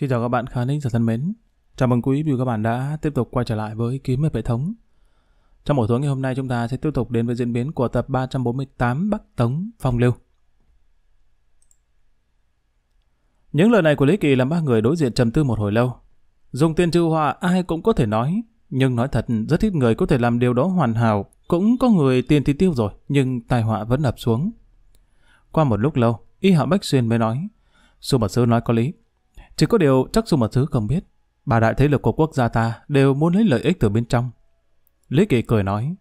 Xin chào các bạn khán thính giả thân mến. Chào mừng quý vị và các bạn đã tiếp tục quay trở lại với Kiếm hiệp hệ thống. Trong buổi tối ngày hôm nay chúng ta sẽ tiếp tục đến với diễn biến của tập 348 Bắc Tống Phong Lưu. Những lời này của Lý Kỳ làm ba người đối diện trầm tư một hồi lâu. Dùng tiên trừ họa ai cũng có thể nói, nhưng nói thật rất ít người có thể làm điều đó hoàn hảo. Cũng có người tiền thì tiêu rồi, nhưng tai họa vẫn ập xuống. Qua một lúc lâu, y hạ Bách Xuyên mới nói, Sư Bật Sư nói có lý, chỉ có điều chắc dù mật thứ không biết, bà đại thế lực của quốc gia ta đều muốn lấy lợi ích từ bên trong. Lý Kỳ cười nói,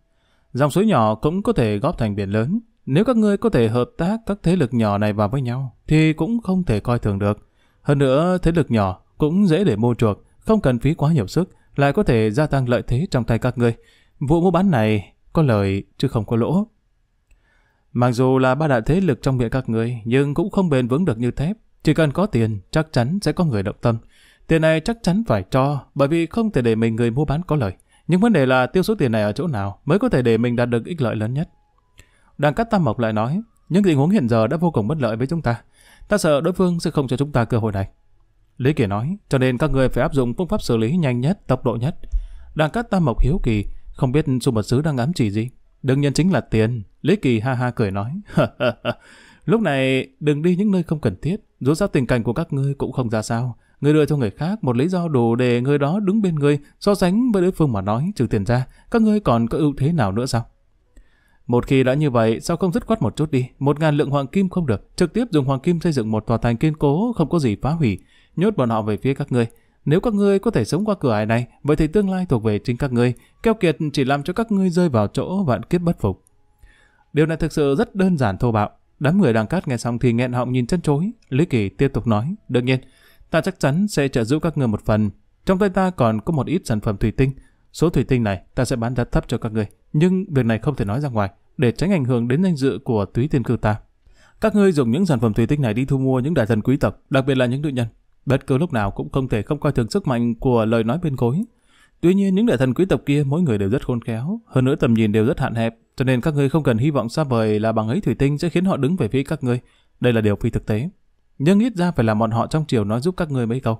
dòng suối nhỏ cũng có thể góp thành biển lớn. Nếu các ngươi có thể hợp tác các thế lực nhỏ này vào với nhau, thì cũng không thể coi thường được. Hơn nữa, thế lực nhỏ cũng dễ để mua chuộc, không cần phí quá nhiều sức, lại có thể gia tăng lợi thế trong tay các ngươi. Vụ mua bán này có lời chứ không có lỗ. Mặc dù là ba đại thế lực trong miệng các ngươi, nhưng cũng không bền vững được như thép. Chỉ cần có tiền, chắc chắn sẽ có người động tâm. Tiền này chắc chắn phải cho, bởi vì không thể để mình người mua bán có lời. Nhưng vấn đề là tiêu số tiền này ở chỗ nào mới có thể để mình đạt được ích lợi lớn nhất. Đàng cắt tam mộc lại nói, những tình huống hiện giờ đã vô cùng bất lợi với chúng ta. Ta sợ đối phương sẽ không cho chúng ta cơ hội này. Lý Kỳ nói, cho nên các người phải áp dụng phương pháp xử lý nhanh nhất, tốc độ nhất. Đàng cắt tam mộc hiếu kỳ, không biết su mật sứ đang ám chỉ gì. Đương nhiên chính là tiền. Lý Kỳ ha ha cười nói. Lúc này đừng đi những nơi không cần thiết, dù sao tình cảnh của các ngươi cũng không ra sao. Người đưa cho người khác một lý do đủ để người đó đứng bên người, so sánh với đối phương mà nói trừ tiền ra, các ngươi còn có ưu thế nào nữa sao? Một khi đã như vậy, sao không dứt khoát một chút đi? Một ngàn lượng hoàng kim không được, trực tiếp dùng hoàng kim xây dựng một tòa thành kiên cố không có gì phá hủy, nhốt bọn họ về phía các ngươi. Nếu các ngươi có thể sống qua cửa ải này, vậy thì tương lai thuộc về chính các ngươi. Keo kiệt chỉ làm cho các ngươi rơi vào chỗ vạn kiếp bất phục. Điều này thực sự rất đơn giản thô bạo, Đám người đằng cát nghe xong thì nghẹn họng nhìn chân chối. Lý Kỳ tiếp tục nói, đương nhiên, ta chắc chắn sẽ trợ giúp các người một phần. Trong tay ta còn có một ít sản phẩm thủy tinh. Số thủy tinh này ta sẽ bán giá thấp cho các người. Nhưng việc này không thể nói ra ngoài, để tránh ảnh hưởng đến danh dự của túy tiên cư ta. Các ngươi dùng những sản phẩm thủy tinh này đi thu mua những đại thần quý tộc, đặc biệt là những nữ nhân. Bất cứ lúc nào cũng không thể không coi thường sức mạnh của lời nói bên gối. Tuy nhiên những đại thần quý tộc kia mỗi người đều rất khôn khéo, hơn nữa tầm nhìn đều rất hạn hẹp, cho nên các ngươi không cần hy vọng xa vời là bằng ấy thủy tinh sẽ khiến họ đứng về phía các ngươi. Đây là điều phi thực tế. Nhưng ít ra phải làm bọn họ trong chiều nói giúp các ngươi mấy câu.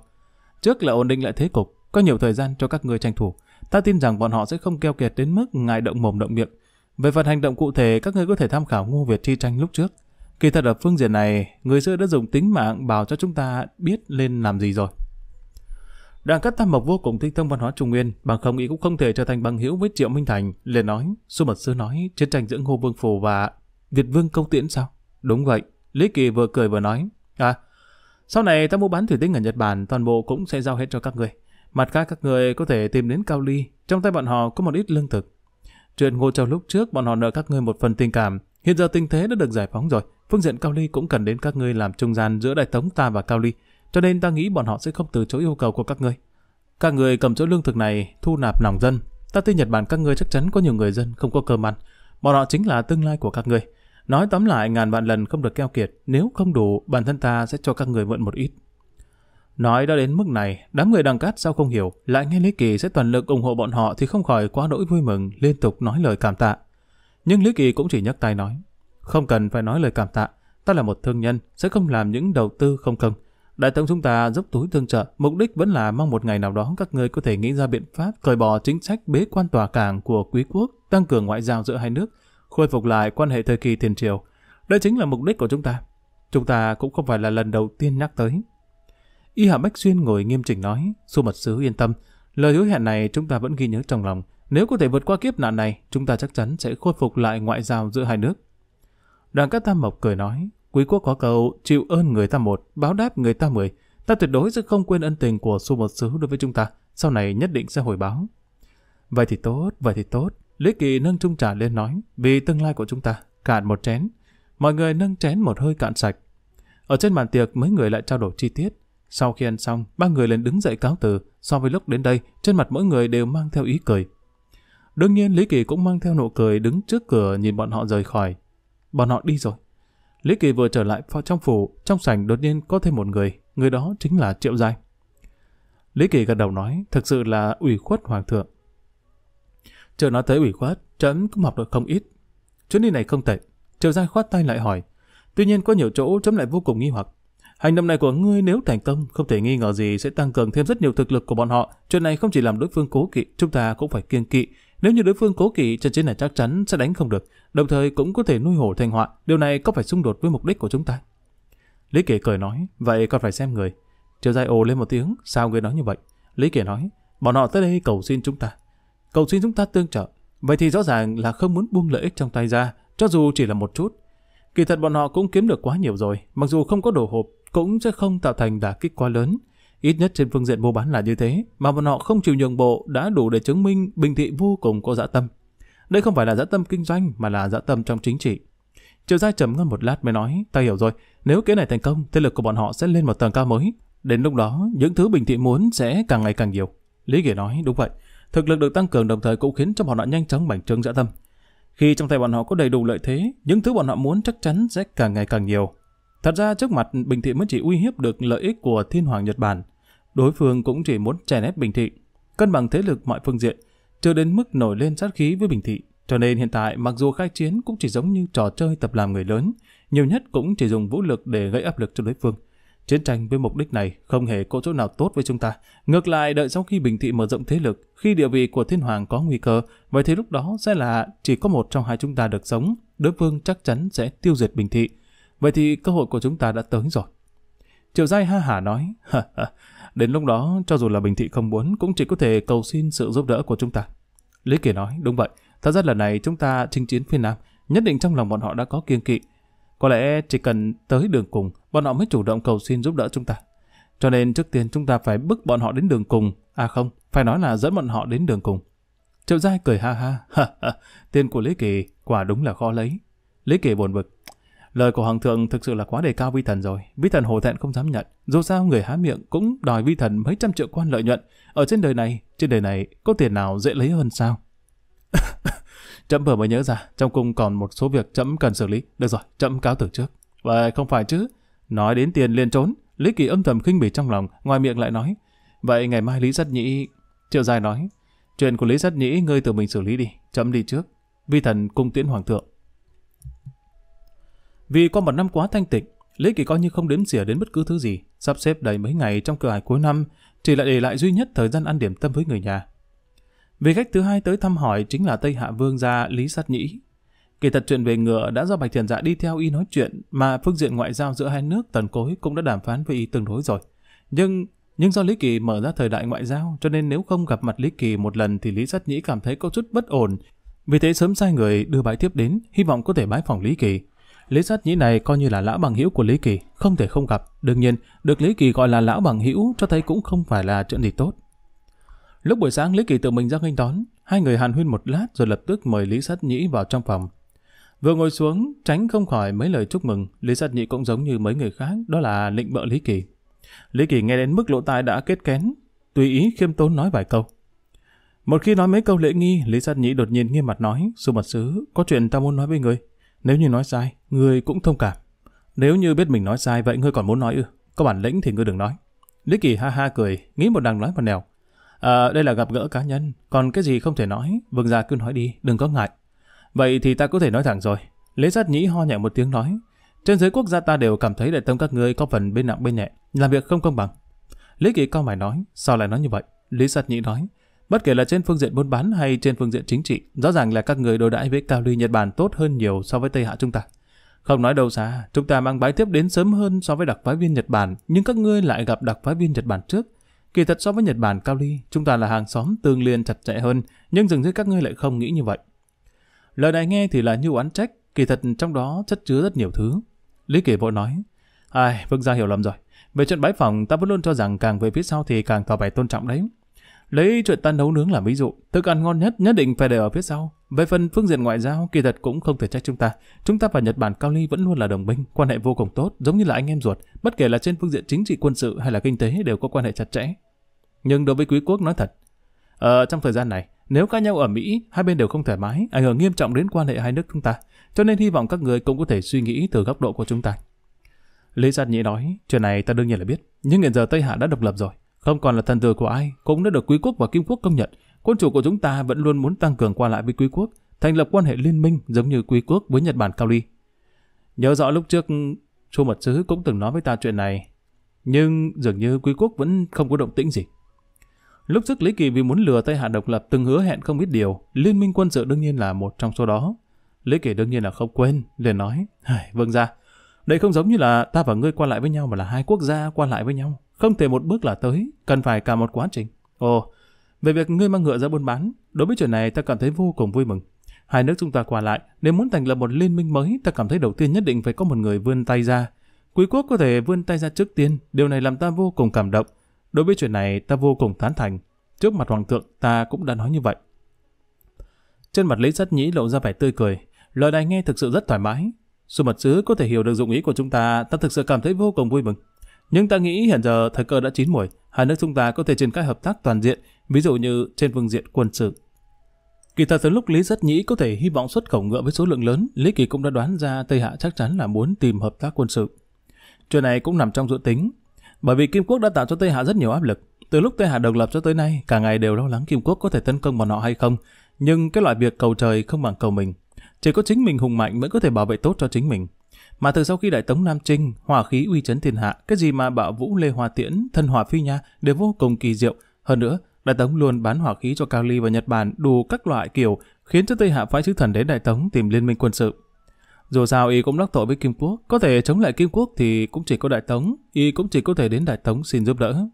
Trước là ổn định lại thế cục, có nhiều thời gian cho các ngươi tranh thủ. Ta tin rằng bọn họ sẽ không keo kiệt đến mức ngài động mồm động miệng. Về phần hành động cụ thể, các ngươi có thể tham khảo ngô Việt chi tranh lúc trước. Kỳ thật ở phương diện này, người xưa đã dùng tính mạng bảo cho chúng ta biết nên làm gì rồi. Đoàn cắt tam mộc vô cùng tinh thông văn hóa Trung Nguyên, bằng không ý cũng không thể trở thành bằng hữu với Triệu Minh Thành, liền nói, Su Mật Sư nói, chiến tranh giữa Ngô Vương Phủ và Việt Vương Câu Tiễn sao? Đúng vậy, Lý Kỳ vừa cười vừa nói, à, sau này ta mua bán thủy tinh ở Nhật Bản, toàn bộ cũng sẽ giao hết cho các người. Mặt khác các người có thể tìm đến Cao Ly, trong tay bọn họ có một ít lương thực. Chuyện Ngô Châu lúc trước bọn họ nợ các ngươi một phần tình cảm, hiện giờ tình thế đã được giải phóng rồi, phương diện Cao Ly cũng cần đến các ngươi làm trung gian giữa đại tống ta và Cao Ly cho nên ta nghĩ bọn họ sẽ không từ chối yêu cầu của các ngươi. Các người cầm chỗ lương thực này thu nạp lòng dân. Ta tin Nhật Bản các ngươi chắc chắn có nhiều người dân không có cơm ăn. Bọn họ chính là tương lai của các ngươi. Nói tóm lại ngàn vạn lần không được keo kiệt. Nếu không đủ, bản thân ta sẽ cho các người mượn một ít. Nói đã đến mức này, đám người đằng cát sao không hiểu, lại nghe Lý Kỳ sẽ toàn lực ủng hộ bọn họ thì không khỏi quá nỗi vui mừng, liên tục nói lời cảm tạ. Nhưng Lý Kỳ cũng chỉ nhấc tay nói, không cần phải nói lời cảm tạ, ta là một thương nhân, sẽ không làm những đầu tư không công. Đại thống chúng ta dốc túi tương trợ, mục đích vẫn là mong một ngày nào đó các ngươi có thể nghĩ ra biện pháp cởi bỏ chính sách bế quan tòa cảng của quý quốc, tăng cường ngoại giao giữa hai nước, khôi phục lại quan hệ thời kỳ tiền triều. Đây chính là mục đích của chúng ta. Chúng ta cũng không phải là lần đầu tiên nhắc tới. Y Hạ Bách Xuyên ngồi nghiêm chỉnh nói, Su Mật Sứ yên tâm, lời hứa hẹn này chúng ta vẫn ghi nhớ trong lòng. Nếu có thể vượt qua kiếp nạn này, chúng ta chắc chắn sẽ khôi phục lại ngoại giao giữa hai nước. Đoàn Cát tam mộc cười nói, Quý quốc có cầu chịu ơn người ta một, báo đáp người ta mười. Ta tuyệt đối sẽ không quên ân tình của Su Một Sứ đối với chúng ta. Sau này nhất định sẽ hồi báo. Vậy thì tốt, vậy thì tốt. Lý Kỳ nâng trung trà lên nói, vì tương lai của chúng ta, cạn một chén. Mọi người nâng chén một hơi cạn sạch. Ở trên bàn tiệc, mấy người lại trao đổi chi tiết. Sau khi ăn xong, ba người liền đứng dậy cáo từ. So với lúc đến đây, trên mặt mỗi người đều mang theo ý cười. Đương nhiên Lý Kỳ cũng mang theo nụ cười đứng trước cửa nhìn bọn họ rời khỏi. Bọn họ đi rồi. Lý Kỳ vừa trở lại trong phủ, trong sảnh đột nhiên có thêm một người, người đó chính là Triệu Giai. Lý Kỳ gật đầu nói, thực sự là ủy khuất hoàng thượng. Chờ nói tới ủy khuất, trẫm cũng học được không ít. Chuyến đi này không tệ. Triệu Giai khoát tay lại hỏi. Tuy nhiên có nhiều chỗ trẫm lại vô cùng nghi hoặc. Hành động này của ngươi nếu thành công, không thể nghi ngờ gì sẽ tăng cường thêm rất nhiều thực lực của bọn họ. Chuyện này không chỉ làm đối phương cố kỵ, chúng ta cũng phải kiêng kỵ, nếu như đối phương cố kỵ, trận chiến này chắc chắn sẽ đánh không được, đồng thời cũng có thể nuôi hổ thành họa, điều này có phải xung đột với mục đích của chúng ta? Lý Kể cười nói, vậy còn phải xem người. Triều Giai ồ lên một tiếng, sao người nói như vậy? Lý Kể nói, bọn họ tới đây cầu xin chúng ta. Cầu xin chúng ta tương trợ, vậy thì rõ ràng là không muốn buông lợi ích trong tay ra, cho dù chỉ là một chút. Kỳ thật bọn họ cũng kiếm được quá nhiều rồi, mặc dù không có đồ hộp, cũng sẽ không tạo thành đả kích quá lớn. Ít nhất trên phương diện mua bán là như thế, mà bọn họ không chịu nhượng bộ đã đủ để chứng minh Bình Thị vô cùng có dã dạ tâm. Đây không phải là dã dạ tâm kinh doanh mà là dã dạ tâm trong chính trị. Triệu Giai trầm ngâm một lát mới nói, ta hiểu rồi, nếu kế này thành công, thế lực của bọn họ sẽ lên một tầng cao mới. Đến lúc đó, những thứ Bình Thị muốn sẽ càng ngày càng nhiều. Lý Kỳ nói, đúng vậy, thực lực được tăng cường đồng thời cũng khiến cho bọn họ nhanh chóng bành trướng dã tâm. Khi trong tay bọn họ có đầy đủ lợi thế, những thứ bọn họ muốn chắc chắn sẽ càng ngày càng nhiều, Thật ra trước mặt Bình Thị mới chỉ uy hiếp được lợi ích của thiên hoàng Nhật Bản. Đối phương cũng chỉ muốn chèn ép Bình Thị, cân bằng thế lực mọi phương diện, chưa đến mức nổi lên sát khí với Bình Thị. Cho nên hiện tại mặc dù khai chiến cũng chỉ giống như trò chơi tập làm người lớn, nhiều nhất cũng chỉ dùng vũ lực để gây áp lực cho đối phương. Chiến tranh với mục đích này không hề có chỗ nào tốt với chúng ta. Ngược lại, đợi sau khi Bình Thị mở rộng thế lực, khi địa vị của Thiên Hoàng có nguy cơ, vậy thì lúc đó sẽ là chỉ có một trong hai chúng ta được sống, đối phương chắc chắn sẽ tiêu diệt Bình Thị. Vậy thì cơ hội của chúng ta đã tới rồi. Triệu Giai ha hả nói, đến lúc đó cho dù là Bình Thị không muốn cũng chỉ có thể cầu xin sự giúp đỡ của chúng ta. Lý Kỳ nói, đúng vậy, thật ra lần này chúng ta chinh chiến phía Nam, nhất định trong lòng bọn họ đã có kiêng kỵ. Có lẽ chỉ cần tới đường cùng, bọn họ mới chủ động cầu xin giúp đỡ chúng ta. Cho nên trước tiên chúng ta phải bức bọn họ đến đường cùng, à không, phải nói là dẫn bọn họ đến đường cùng. Triệu Giai cười ha ha, tiền của Lý Kỳ quả đúng là khó lấy. Lý Kỳ buồn bực, Lời của Hoàng thượng thực sự là quá đề cao vi thần rồi. Vi thần hổ thẹn không dám nhận. Dù sao người há miệng cũng đòi vi thần mấy trăm triệu quan lợi nhuận. Ở trên đời này, trên đời này có tiền nào dễ lấy hơn sao? chậm vừa mới nhớ ra, trong cung còn một số việc chậm cần xử lý. Được rồi, chậm cáo từ trước. Vậy không phải chứ. Nói đến tiền liền trốn. Lý Kỳ âm thầm khinh bỉ trong lòng, ngoài miệng lại nói. Vậy ngày mai Lý sát Nhĩ... Triệu Dài nói. Chuyện của Lý sát Nhĩ ngươi tự mình xử lý đi, chậm đi trước. Vi thần cung tiễn hoàng thượng. Vì qua một năm quá thanh tịnh, Lễ Kỳ coi như không đếm xỉa đến bất cứ thứ gì, sắp xếp đầy mấy ngày trong cửa hải cuối năm, chỉ lại để lại duy nhất thời gian ăn điểm tâm với người nhà. Vị khách thứ hai tới thăm hỏi chính là Tây Hạ Vương gia Lý Sát Nhĩ. Kỳ thật chuyện về ngựa đã do Bạch Thiền Dạ đi theo y nói chuyện mà phương diện ngoại giao giữa hai nước tần cối cũng đã đàm phán với y tương đối rồi. Nhưng nhưng do Lý Kỳ mở ra thời đại ngoại giao cho nên nếu không gặp mặt Lý Kỳ một lần thì Lý Sát Nhĩ cảm thấy có chút bất ổn. Vì thế sớm sai người đưa bãi tiếp đến, hy vọng có thể bái phòng Lý Kỳ. Lý sát nhĩ này coi như là lão bằng hữu của Lý Kỳ, không thể không gặp. Đương nhiên, được Lý Kỳ gọi là lão bằng hữu cho thấy cũng không phải là chuyện gì tốt. Lúc buổi sáng Lý Kỳ tự mình ra nghênh đón, hai người hàn huyên một lát rồi lập tức mời Lý Sát Nhĩ vào trong phòng. Vừa ngồi xuống, tránh không khỏi mấy lời chúc mừng, Lý Sát Nhĩ cũng giống như mấy người khác, đó là lịnh bợ Lý Kỳ. Lý Kỳ nghe đến mức lỗ tai đã kết kén, tùy ý khiêm tốn nói vài câu. Một khi nói mấy câu lễ nghi, Lý Sát Nhĩ đột nhiên nghiêm mặt nói, Sư mật sứ, có chuyện ta muốn nói với người. Nếu như nói sai, ngươi cũng thông cảm. Nếu như biết mình nói sai vậy ngươi còn muốn nói ư? Có bản lĩnh thì ngươi đừng nói. Lý Kỳ ha ha cười, nghĩ một đằng nói một nẻo. À, đây là gặp gỡ cá nhân, còn cái gì không thể nói, vương gia cứ nói đi, đừng có ngại. Vậy thì ta có thể nói thẳng rồi. Lý Sát Nhĩ ho nhẹ một tiếng nói. Trên giới quốc gia ta đều cảm thấy đại tông các ngươi có phần bên nặng bên nhẹ, làm việc không công bằng. Lý Kỳ cao mày nói, sao lại nói như vậy? Lý Sát Nhĩ nói, Bất kể là trên phương diện buôn bán hay trên phương diện chính trị, rõ ràng là các người đối đãi với cao ly Nhật Bản tốt hơn nhiều so với Tây Hạ chúng ta. Không nói đâu xa, chúng ta mang bái tiếp đến sớm hơn so với đặc phái viên Nhật Bản, nhưng các ngươi lại gặp đặc phái viên Nhật Bản trước. Kỳ thật so với Nhật Bản Cao Ly, chúng ta là hàng xóm tương liên chặt chẽ hơn, nhưng dường như các ngươi lại không nghĩ như vậy. Lời này nghe thì là như oán trách, kỳ thật trong đó chất chứa rất nhiều thứ. Lý Kỳ vội nói, Ai, Vương gia hiểu lầm rồi. Về chuyện bãi phòng, ta vẫn luôn cho rằng càng về phía sau thì càng tỏ vẻ tôn trọng đấy. Lấy chuyện ta nấu nướng làm ví dụ, thức ăn ngon nhất nhất định phải để ở phía sau. Về phần phương diện ngoại giao, kỳ thật cũng không thể trách chúng ta. Chúng ta và Nhật Bản Cao Ly vẫn luôn là đồng minh, quan hệ vô cùng tốt, giống như là anh em ruột, bất kể là trên phương diện chính trị quân sự hay là kinh tế đều có quan hệ chặt chẽ. Nhưng đối với quý quốc nói thật, ở ờ, trong thời gian này, nếu cãi nhau ở Mỹ, hai bên đều không thoải mái, ảnh hưởng nghiêm trọng đến quan hệ hai nước chúng ta. Cho nên hy vọng các người cũng có thể suy nghĩ từ góc độ của chúng ta. Lý Giản Nhĩ nói, chuyện này ta đương nhiên là biết, nhưng hiện giờ Tây Hạ đã độc lập rồi, không còn là thần tượng của ai, cũng đã được Quý quốc và Kim quốc công nhận. Quân chủ của chúng ta vẫn luôn muốn tăng cường qua lại với Quý quốc, thành lập quan hệ liên minh giống như Quý quốc với Nhật Bản Cao Ly. Nhớ rõ lúc trước, Chu Mật Sứ cũng từng nói với ta chuyện này, nhưng dường như Quý quốc vẫn không có động tĩnh gì. Lúc trước Lý Kỳ vì muốn lừa Tây Hạ độc lập từng hứa hẹn không biết điều, liên minh quân sự đương nhiên là một trong số đó. Lý Kỳ đương nhiên là không quên, liền nói, vâng ra, đây không giống như là ta và ngươi qua lại với nhau mà là hai quốc gia qua lại với nhau. Không thể một bước là tới, cần phải cả một quá trình. Ồ, về việc ngươi mang ngựa ra buôn bán, đối với chuyện này ta cảm thấy vô cùng vui mừng. Hai nước chúng ta qua lại, nếu muốn thành lập một liên minh mới, ta cảm thấy đầu tiên nhất định phải có một người vươn tay ra. Quý quốc có thể vươn tay ra trước tiên, điều này làm ta vô cùng cảm động. Đối với chuyện này, ta vô cùng tán thành. Trước mặt hoàng thượng, ta cũng đã nói như vậy. Trên mặt Lý Sắt Nhĩ lộ ra vẻ tươi cười, lời này nghe thực sự rất thoải mái. dù mật sứ có thể hiểu được dụng ý của chúng ta, ta thực sự cảm thấy vô cùng vui mừng. Nhưng ta nghĩ hiện giờ thời cơ đã chín muồi, hai nước chúng ta có thể trên các hợp tác toàn diện, ví dụ như trên phương diện quân sự. Kỳ thật từ lúc Lý Rất Nhĩ có thể hy vọng xuất khẩu ngựa với số lượng lớn, Lý Kỳ cũng đã đoán ra Tây Hạ chắc chắn là muốn tìm hợp tác quân sự. Chuyện này cũng nằm trong dự tính, bởi vì Kim Quốc đã tạo cho Tây Hạ rất nhiều áp lực. Từ lúc Tây Hạ độc lập cho tới nay, cả ngày đều lo lắng Kim Quốc có thể tấn công bọn họ hay không. Nhưng cái loại việc cầu trời không bằng cầu mình. Chỉ có chính mình hùng mạnh mới có thể bảo vệ tốt cho chính mình. Mà từ sau khi đại tống Nam Trinh, hỏa khí uy chấn thiên hạ, cái gì mà bạo vũ Lê Hòa Tiễn, thân hòa phi nha đều vô cùng kỳ diệu. Hơn nữa, đại tống luôn bán hỏa khí cho cao ly và Nhật Bản đủ các loại kiểu, khiến cho Tây Hạ phái sứ thần đến đại tống tìm liên minh quân sự. Dù sao y cũng đắc tội với Kim Quốc, có thể chống lại Kim Quốc thì cũng chỉ có đại tống, y cũng chỉ có thể đến đại tống xin giúp đỡ.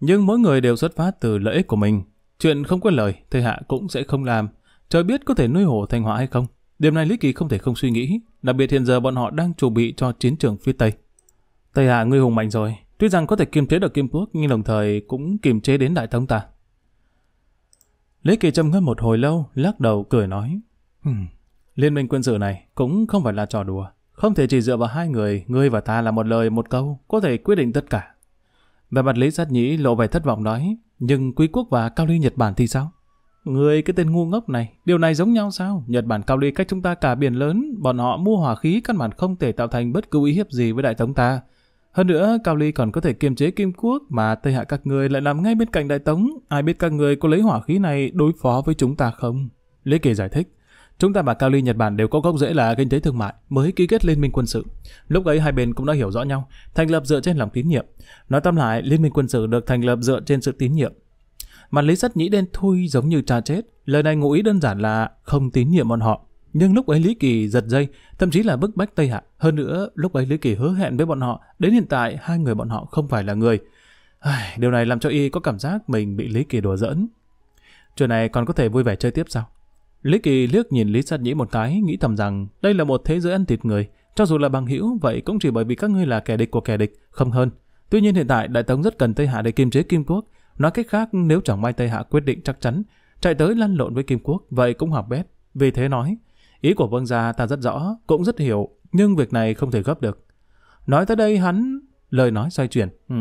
Nhưng mỗi người đều xuất phát từ lợi ích của mình. Chuyện không quên lời, Tây Hạ cũng sẽ không làm. Trời biết có thể nuôi hổ thành họa hay không. Điểm này Lý Kỳ không thể không suy nghĩ, Đặc biệt hiện giờ bọn họ đang chuẩn bị cho chiến trường phía Tây. Tây Hạ ngươi hùng mạnh rồi, tuy rằng có thể kiềm chế được Kim Quốc nhưng đồng thời cũng kiềm chế đến Đại Thống ta. Lý Kỳ trầm ngâm một hồi lâu, lắc đầu cười nói. liên minh quân sự này cũng không phải là trò đùa. Không thể chỉ dựa vào hai người, ngươi và ta là một lời một câu, có thể quyết định tất cả. Về mặt Lý Sát Nhĩ lộ vẻ thất vọng nói, nhưng Quý Quốc và Cao Ly Nhật Bản thì sao? Người cái tên ngu ngốc này, điều này giống nhau sao? Nhật Bản cao ly cách chúng ta cả biển lớn, bọn họ mua hỏa khí căn bản không thể tạo thành bất cứ uy hiếp gì với đại tống ta. Hơn nữa, Cao Ly còn có thể kiềm chế Kim Quốc mà Tây Hạ các người lại làm ngay bên cạnh Đại Tống. Ai biết các người có lấy hỏa khí này đối phó với chúng ta không? Lý Kỳ giải thích. Chúng ta và Cao Ly Nhật Bản đều có gốc rễ là kinh tế thương mại, mới ký kết liên minh quân sự. Lúc ấy hai bên cũng đã hiểu rõ nhau, thành lập dựa trên lòng tín nhiệm. Nói tóm lại, liên minh quân sự được thành lập dựa trên sự tín nhiệm mặt Lý Sắt Nhĩ đen thui giống như cha chết. Lời này ngụ ý đơn giản là không tín nhiệm bọn họ. Nhưng lúc ấy Lý Kỳ giật dây, thậm chí là bức bách Tây Hạ. Hơn nữa, lúc ấy Lý Kỳ hứa hẹn với bọn họ, đến hiện tại hai người bọn họ không phải là người. Ai, điều này làm cho y có cảm giác mình bị Lý Kỳ đùa giỡn. Chuyện này còn có thể vui vẻ chơi tiếp sao? Lý Kỳ liếc nhìn Lý sắt Nhĩ một cái, nghĩ thầm rằng đây là một thế giới ăn thịt người. Cho dù là bằng hữu, vậy cũng chỉ bởi vì các ngươi là kẻ địch của kẻ địch, không hơn. Tuy nhiên hiện tại Đại Tống rất cần Tây Hạ để kiềm chế Kim Quốc, Nói cách khác, nếu chẳng may Tây Hạ quyết định chắc chắn, chạy tới lăn lộn với Kim Quốc, vậy cũng học bét. Vì thế nói, ý của vương gia ta rất rõ, cũng rất hiểu, nhưng việc này không thể gấp được. Nói tới đây hắn, lời nói xoay chuyển. Ừ.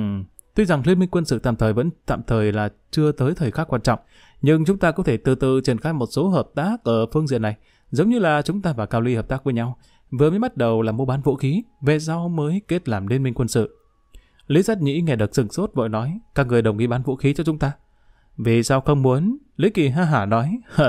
Tuy rằng liên minh quân sự tạm thời vẫn tạm thời là chưa tới thời khắc quan trọng, nhưng chúng ta có thể từ từ triển khai một số hợp tác ở phương diện này, giống như là chúng ta và Cao Ly hợp tác với nhau. Vừa mới bắt đầu là mua bán vũ khí, về sau mới kết làm liên minh quân sự. Lý Giác Nhĩ nghe được sừng sốt vội nói, các người đồng ý bán vũ khí cho chúng ta. Vì sao không muốn? Lý Kỳ ha hả nói.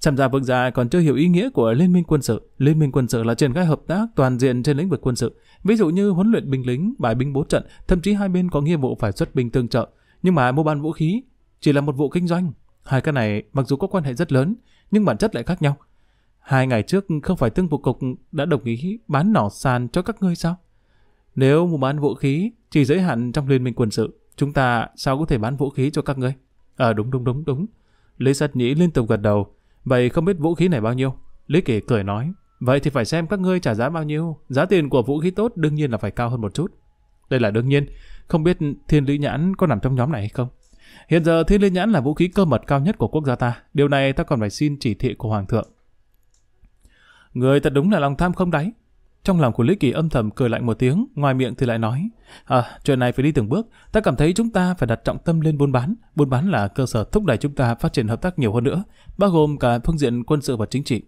Xem ra vương gia còn chưa hiểu ý nghĩa của Liên minh quân sự. Liên minh quân sự là triển khai hợp tác toàn diện trên lĩnh vực quân sự. Ví dụ như huấn luyện binh lính, bài binh bố trận, thậm chí hai bên có nghĩa vụ phải xuất binh tương trợ. Nhưng mà mua bán vũ khí chỉ là một vụ kinh doanh. Hai cái này mặc dù có quan hệ rất lớn, nhưng bản chất lại khác nhau. Hai ngày trước không phải tương vụ cục đã đồng ý bán nỏ sàn cho các ngươi sao? Nếu mua bán vũ khí chỉ giới hạn trong liên minh quân sự, chúng ta sao có thể bán vũ khí cho các ngươi? À đúng đúng đúng đúng. Lý Sắt Nhĩ liên tục gật đầu. Vậy không biết vũ khí này bao nhiêu? Lý Kỳ cười nói. Vậy thì phải xem các ngươi trả giá bao nhiêu. Giá tiền của vũ khí tốt đương nhiên là phải cao hơn một chút. Đây là đương nhiên. Không biết Thiên Lý Nhãn có nằm trong nhóm này hay không? Hiện giờ Thiên Lý Nhãn là vũ khí cơ mật cao nhất của quốc gia ta. Điều này ta còn phải xin chỉ thị của Hoàng thượng. Người thật đúng là lòng tham không đáy. Trong lòng của Lý Kỳ âm thầm cười lạnh một tiếng, ngoài miệng thì lại nói. À, chuyện này phải đi từng bước. Ta cảm thấy chúng ta phải đặt trọng tâm lên buôn bán. Buôn bán là cơ sở thúc đẩy chúng ta phát triển hợp tác nhiều hơn nữa, bao gồm cả phương diện quân sự và chính trị.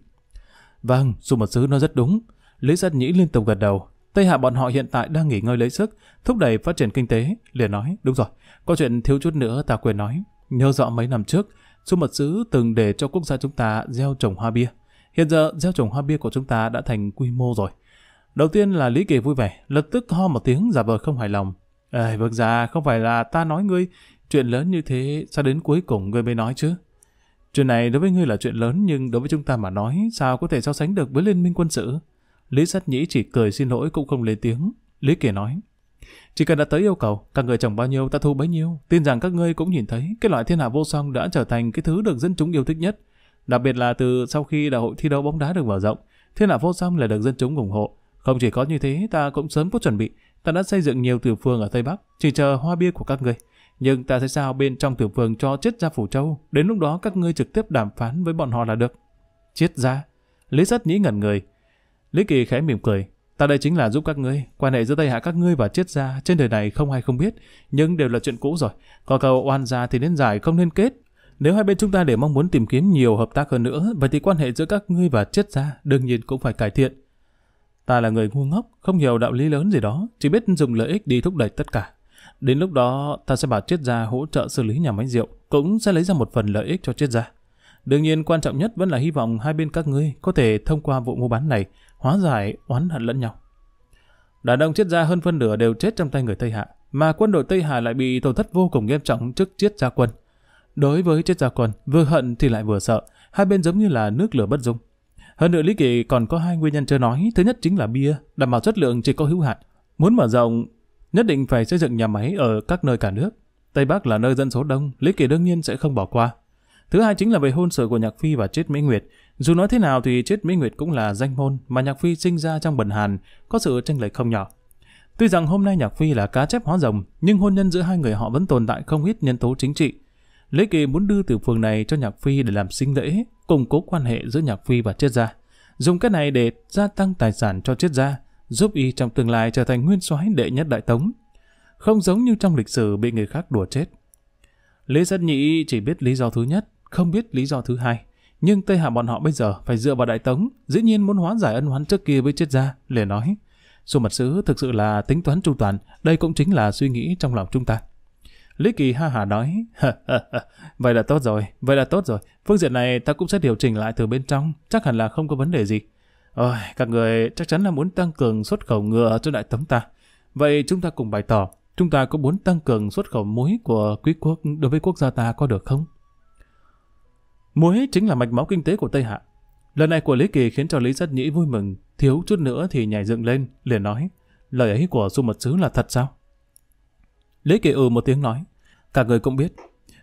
Vâng, dù một sứ nói rất đúng. Lý Sát Nhĩ liên tục gật đầu. Tây Hạ bọn họ hiện tại đang nghỉ ngơi lấy sức, thúc đẩy phát triển kinh tế. Liền nói, đúng rồi, có chuyện thiếu chút nữa ta quên nói. Nhớ rõ mấy năm trước, xu mật sứ từng để cho quốc gia chúng ta gieo trồng hoa bia. Hiện giờ gieo trồng hoa bia của chúng ta đã thành quy mô rồi. Đầu tiên là Lý Kỳ vui vẻ, lập tức ho một tiếng giả vờ không hài lòng. Ê, vực già, không phải là ta nói ngươi, chuyện lớn như thế, sao đến cuối cùng ngươi mới nói chứ? Chuyện này đối với ngươi là chuyện lớn, nhưng đối với chúng ta mà nói, sao có thể so sánh được với liên minh quân sự? Lý Sát Nhĩ chỉ cười xin lỗi cũng không lên tiếng. Lý Kỳ nói, chỉ cần đã tới yêu cầu, các người trồng bao nhiêu ta thu bấy nhiêu. Tin rằng các ngươi cũng nhìn thấy, cái loại thiên hạ vô song đã trở thành cái thứ được dân chúng yêu thích nhất. Đặc biệt là từ sau khi đại hội thi đấu bóng đá được mở rộng, thiên hạ vô song lại được dân chúng ủng hộ. Không chỉ có như thế, ta cũng sớm có chuẩn bị. Ta đã xây dựng nhiều tiểu phương ở Tây Bắc, chỉ chờ hoa bia của các ngươi. Nhưng ta sẽ sao bên trong tiểu phương cho chết ra phủ châu. Đến lúc đó các ngươi trực tiếp đàm phán với bọn họ là được. Chết ra? Lý rất nhĩ ngẩn người. Lý Kỳ khẽ mỉm cười. Ta đây chính là giúp các ngươi. Quan hệ giữa Tây Hạ các ngươi và chết ra trên đời này không ai không biết. Nhưng đều là chuyện cũ rồi. Có cầu oan ra thì nên giải không nên kết. Nếu hai bên chúng ta để mong muốn tìm kiếm nhiều hợp tác hơn nữa, vậy thì quan hệ giữa các ngươi và chết ra đương nhiên cũng phải cải thiện. Ta là người ngu ngốc, không hiểu đạo lý lớn gì đó, chỉ biết dùng lợi ích đi thúc đẩy tất cả. Đến lúc đó, ta sẽ bảo triết gia hỗ trợ xử lý nhà máy rượu, cũng sẽ lấy ra một phần lợi ích cho triết gia. Đương nhiên quan trọng nhất vẫn là hy vọng hai bên các ngươi có thể thông qua vụ mua bán này hóa giải oán hận lẫn nhau. Đàn ông triết gia hơn phân nửa đều chết trong tay người Tây Hạ, mà quân đội Tây Hạ lại bị tổn thất vô cùng nghiêm trọng trước triết gia quân. Đối với triết gia quân, vừa hận thì lại vừa sợ, hai bên giống như là nước lửa bất dung. Hơn nữa Lý Kỳ còn có hai nguyên nhân chưa nói. Thứ nhất chính là bia, đảm bảo chất lượng chỉ có hữu hạn. Muốn mở rộng, nhất định phải xây dựng nhà máy ở các nơi cả nước. Tây Bắc là nơi dân số đông, Lý Kỳ đương nhiên sẽ không bỏ qua. Thứ hai chính là về hôn sự của Nhạc Phi và chết Mỹ Nguyệt. Dù nói thế nào thì chết Mỹ Nguyệt cũng là danh môn mà Nhạc Phi sinh ra trong bần Hàn, có sự tranh lệch không nhỏ. Tuy rằng hôm nay Nhạc Phi là cá chép hóa rồng, nhưng hôn nhân giữa hai người họ vẫn tồn tại không ít nhân tố chính trị. Lý kỳ muốn đưa từ phường này cho Nhạc Phi để làm sinh lễ, củng cố quan hệ giữa nhạc phi và triết gia. Dùng cái này để gia tăng tài sản cho triết gia, giúp y trong tương lai trở thành nguyên soái đệ nhất đại tống. Không giống như trong lịch sử bị người khác đùa chết. Lý sát nhị chỉ biết lý do thứ nhất, không biết lý do thứ hai. Nhưng Tây Hạ bọn họ bây giờ phải dựa vào Đại Tống, dĩ nhiên muốn hóa giải ân oán trước kia với triết gia, liền nói. Xu mật sứ thực sự là tính toán trung toàn, đây cũng chính là suy nghĩ trong lòng chúng ta. Lý Kỳ ha hà nói, vậy là tốt rồi, vậy là tốt rồi. Phương diện này ta cũng sẽ điều chỉnh lại từ bên trong, chắc hẳn là không có vấn đề gì. Ôi, các người chắc chắn là muốn tăng cường xuất khẩu ngựa cho đại tấm ta. Vậy chúng ta cùng bày tỏ, chúng ta có muốn tăng cường xuất khẩu muối của quý quốc đối với quốc gia ta có được không? Muối chính là mạch máu kinh tế của Tây Hạ. Lần này của Lý Kỳ khiến cho Lý Giác Nhĩ vui mừng, thiếu chút nữa thì nhảy dựng lên, liền nói, lời ấy của Du Mật Sứ là thật sao? Lý Kỳ ừ một tiếng nói. Cả người cũng biết.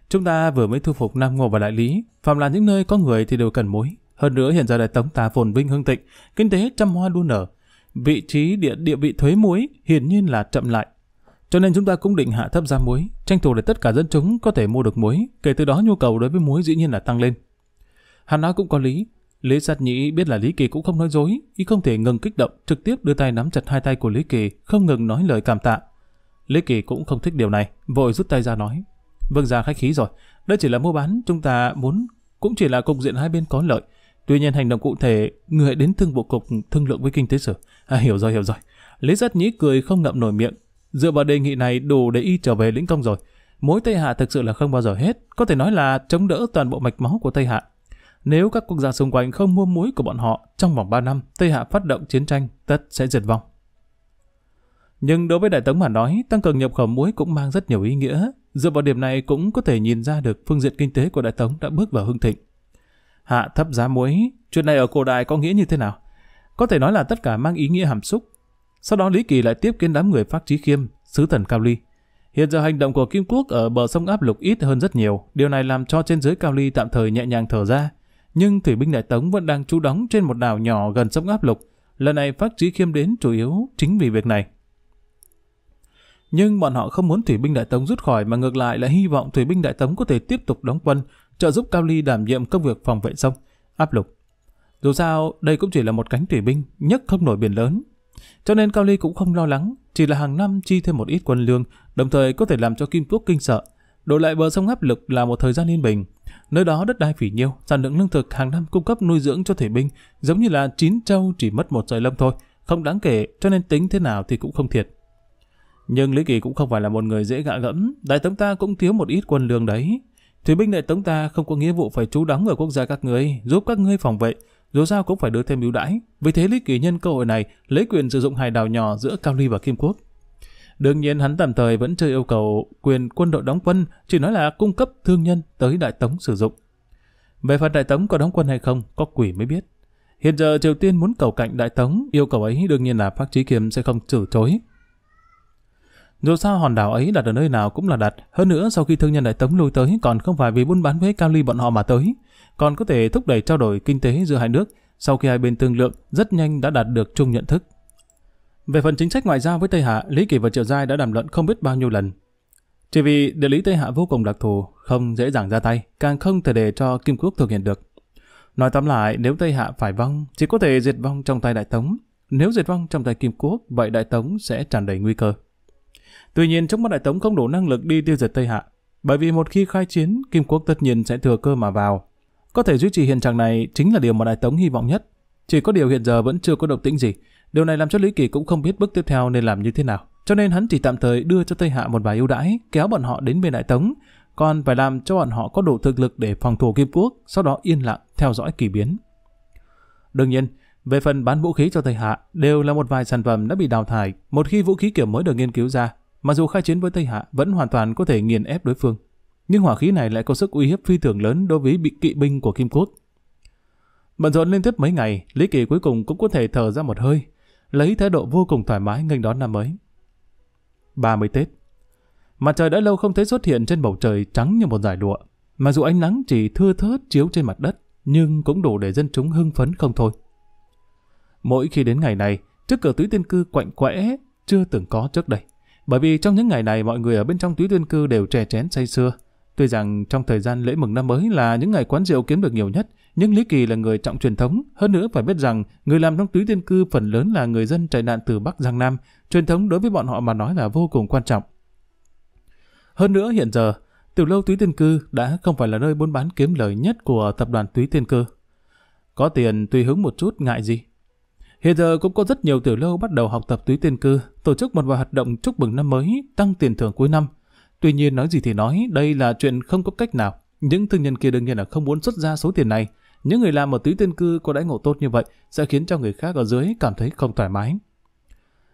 Chúng ta vừa mới thu phục Nam Ngô và Đại Lý. Phạm là những nơi có người thì đều cần mối. Hơn nữa hiện giờ đại tống ta phồn vinh hưng thịnh, kinh tế trăm hoa đua nở. Vị trí địa địa vị thuế muối hiển nhiên là chậm lại. Cho nên chúng ta cũng định hạ thấp giá muối, tranh thủ để tất cả dân chúng có thể mua được muối, kể từ đó nhu cầu đối với muối dĩ nhiên là tăng lên. Hắn nói cũng có lý, Lý Sát Nhĩ biết là Lý Kỳ cũng không nói dối, y không thể ngừng kích động, trực tiếp đưa tay nắm chặt hai tay của Lý Kỳ, không ngừng nói lời cảm tạ. Lý Kỳ cũng không thích điều này, vội rút tay ra nói. "Vâng, ra khách khí rồi, đây chỉ là mua bán, chúng ta muốn cũng chỉ là cục diện hai bên có lợi. Tuy nhiên hành động cụ thể, người đến thương bộ cục thương lượng với kinh tế sở. À, hiểu rồi, hiểu rồi. Lý Giác Nhĩ cười không ngậm nổi miệng. Dựa vào đề nghị này đủ để y trở về lĩnh công rồi. Mối Tây Hạ thực sự là không bao giờ hết, có thể nói là chống đỡ toàn bộ mạch máu của Tây Hạ. Nếu các quốc gia xung quanh không mua muối của bọn họ, trong vòng 3 năm, Tây Hạ phát động chiến tranh, tất sẽ diệt vong. Nhưng đối với đại tống mà nói, tăng cường nhập khẩu muối cũng mang rất nhiều ý nghĩa. Dựa vào điểm này cũng có thể nhìn ra được phương diện kinh tế của đại tống đã bước vào hưng thịnh. Hạ thấp giá muối, chuyện này ở cổ đại có nghĩa như thế nào? Có thể nói là tất cả mang ý nghĩa hàm xúc. Sau đó Lý Kỳ lại tiếp kiến đám người phát Trí Khiêm, sứ thần Cao Ly. Hiện giờ hành động của Kim Quốc ở bờ sông áp lục ít hơn rất nhiều, điều này làm cho trên dưới Cao Ly tạm thời nhẹ nhàng thở ra. Nhưng thủy binh đại tống vẫn đang trú đóng trên một đảo nhỏ gần sông áp lục. Lần này phát Trí Khiêm đến chủ yếu chính vì việc này nhưng bọn họ không muốn thủy binh đại tống rút khỏi mà ngược lại là hy vọng thủy binh đại tống có thể tiếp tục đóng quân, trợ giúp Cao Ly đảm nhiệm công việc phòng vệ sông, áp lực. Dù sao, đây cũng chỉ là một cánh thủy binh, nhất không nổi biển lớn. Cho nên Cao Ly cũng không lo lắng, chỉ là hàng năm chi thêm một ít quân lương, đồng thời có thể làm cho Kim Quốc kinh sợ. Đổi lại bờ sông áp lực là một thời gian yên bình. Nơi đó đất đai phỉ nhiêu, sản lượng lương thực hàng năm cung cấp nuôi dưỡng cho thủy binh, giống như là chín châu chỉ mất một sợi lâm thôi, không đáng kể, cho nên tính thế nào thì cũng không thiệt. Nhưng Lý Kỳ cũng không phải là một người dễ gạ gẫm, đại tống ta cũng thiếu một ít quân lương đấy. Thủy binh đại tống ta không có nghĩa vụ phải trú đóng ở quốc gia các ngươi, giúp các ngươi phòng vệ, dù sao cũng phải đưa thêm ưu đãi. Vì thế Lý Kỳ nhân cơ hội này lấy quyền sử dụng hải đảo nhỏ giữa Cao Ly và Kim Quốc. Đương nhiên hắn tạm thời vẫn chưa yêu cầu quyền quân đội đóng quân, chỉ nói là cung cấp thương nhân tới đại tống sử dụng. Về phần đại tống có đóng quân hay không, có quỷ mới biết. Hiện giờ Triều Tiên muốn cầu cạnh đại tống, yêu cầu ấy đương nhiên là Phác Chí Kiếm sẽ không từ chối. Dù sao hòn đảo ấy đặt ở nơi nào cũng là đặt, hơn nữa sau khi thương nhân đại tống lui tới còn không phải vì buôn bán với cao ly bọn họ mà tới, còn có thể thúc đẩy trao đổi kinh tế giữa hai nước, sau khi hai bên thương lượng rất nhanh đã đạt được chung nhận thức. Về phần chính sách ngoại giao với Tây Hạ, Lý Kỳ và Triệu Giai đã đàm luận không biết bao nhiêu lần. Chỉ vì địa lý Tây Hạ vô cùng đặc thù, không dễ dàng ra tay, càng không thể để cho Kim Quốc thực hiện được. Nói tóm lại, nếu Tây Hạ phải vong, chỉ có thể diệt vong trong tay Đại Tống. Nếu diệt vong trong tay Kim Quốc, vậy Đại Tống sẽ tràn đầy nguy cơ. Tuy nhiên trong mắt đại tống không đủ năng lực đi tiêu diệt Tây Hạ, bởi vì một khi khai chiến, Kim Quốc tất nhiên sẽ thừa cơ mà vào. Có thể duy trì hiện trạng này chính là điều mà đại tống hy vọng nhất. Chỉ có điều hiện giờ vẫn chưa có động tĩnh gì, điều này làm cho Lý Kỳ cũng không biết bước tiếp theo nên làm như thế nào. Cho nên hắn chỉ tạm thời đưa cho Tây Hạ một vài ưu đãi, kéo bọn họ đến bên đại tống, còn phải làm cho bọn họ có đủ thực lực để phòng thủ Kim Quốc, sau đó yên lặng theo dõi kỳ biến. Đương nhiên, về phần bán vũ khí cho Tây Hạ, đều là một vài sản phẩm đã bị đào thải. Một khi vũ khí kiểu mới được nghiên cứu ra, Mặc dù khai chiến với Tây Hạ vẫn hoàn toàn có thể nghiền ép đối phương, nhưng hỏa khí này lại có sức uy hiếp phi thường lớn đối với bị kỵ binh của Kim Cốt. Bận rộn liên tiếp mấy ngày, Lý Kỳ cuối cùng cũng có thể thở ra một hơi, lấy thái độ vô cùng thoải mái nghênh đón năm mới. 30 Tết Mặt trời đã lâu không thấy xuất hiện trên bầu trời trắng như một dải lụa. mà dù ánh nắng chỉ thưa thớt chiếu trên mặt đất, nhưng cũng đủ để dân chúng hưng phấn không thôi. Mỗi khi đến ngày này, trước cửa túi tiên cư quạnh quẽ chưa từng có trước đây. Bởi vì trong những ngày này mọi người ở bên trong túy tuyên cư đều trẻ chén say sưa. Tuy rằng trong thời gian lễ mừng năm mới là những ngày quán rượu kiếm được nhiều nhất, nhưng Lý Kỳ là người trọng truyền thống, hơn nữa phải biết rằng người làm trong túy tiên cư phần lớn là người dân chạy nạn từ Bắc Giang Nam, truyền thống đối với bọn họ mà nói là vô cùng quan trọng. Hơn nữa hiện giờ, tiểu lâu túy tiên cư đã không phải là nơi buôn bán kiếm lời nhất của tập đoàn túy tiên cư. Có tiền tùy hứng một chút ngại gì, Hiện giờ cũng có rất nhiều tiểu lâu bắt đầu học tập túi tiền cư, tổ chức một vài hoạt động chúc mừng năm mới, tăng tiền thưởng cuối năm. Tuy nhiên nói gì thì nói, đây là chuyện không có cách nào. Những thương nhân kia đương nhiên là không muốn xuất ra số tiền này. Những người làm ở túi tiền cư có đãi ngộ tốt như vậy sẽ khiến cho người khác ở dưới cảm thấy không thoải mái.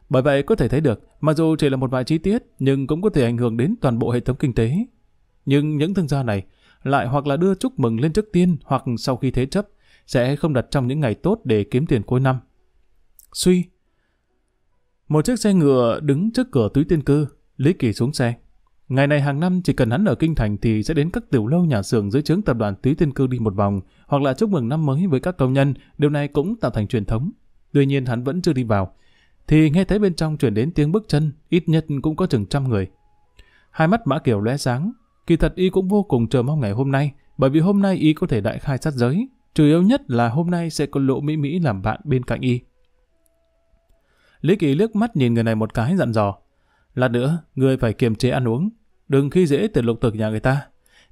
Bởi vậy có thể thấy được, mặc dù chỉ là một vài chi tiết nhưng cũng có thể ảnh hưởng đến toàn bộ hệ thống kinh tế. Nhưng những thương gia này lại hoặc là đưa chúc mừng lên trước tiên hoặc sau khi thế chấp sẽ không đặt trong những ngày tốt để kiếm tiền cuối năm. Suy! Một chiếc xe ngựa đứng trước cửa Túy tiên cư, Lý Kỳ xuống xe. Ngày này hàng năm chỉ cần hắn ở Kinh Thành thì sẽ đến các tiểu lâu nhà xưởng dưới trướng tập đoàn túy tiên cư đi một vòng, hoặc là chúc mừng năm mới với các công nhân, điều này cũng tạo thành truyền thống. Tuy nhiên hắn vẫn chưa đi vào, thì nghe thấy bên trong chuyển đến tiếng bước chân, ít nhất cũng có chừng trăm người. Hai mắt Mã Kiều lóe sáng, kỳ thật y cũng vô cùng chờ mong ngày hôm nay, bởi vì hôm nay y có thể đại khai sát giới, chủ yếu nhất là hôm nay sẽ có lộ Mỹ Mỹ làm bạn bên cạnh y. Lý Kỳ liếc mắt nhìn người này một cái dặn dò. Lát nữa, ngươi phải kiềm chế ăn uống. Đừng khi dễ từ lục tử nhà người ta.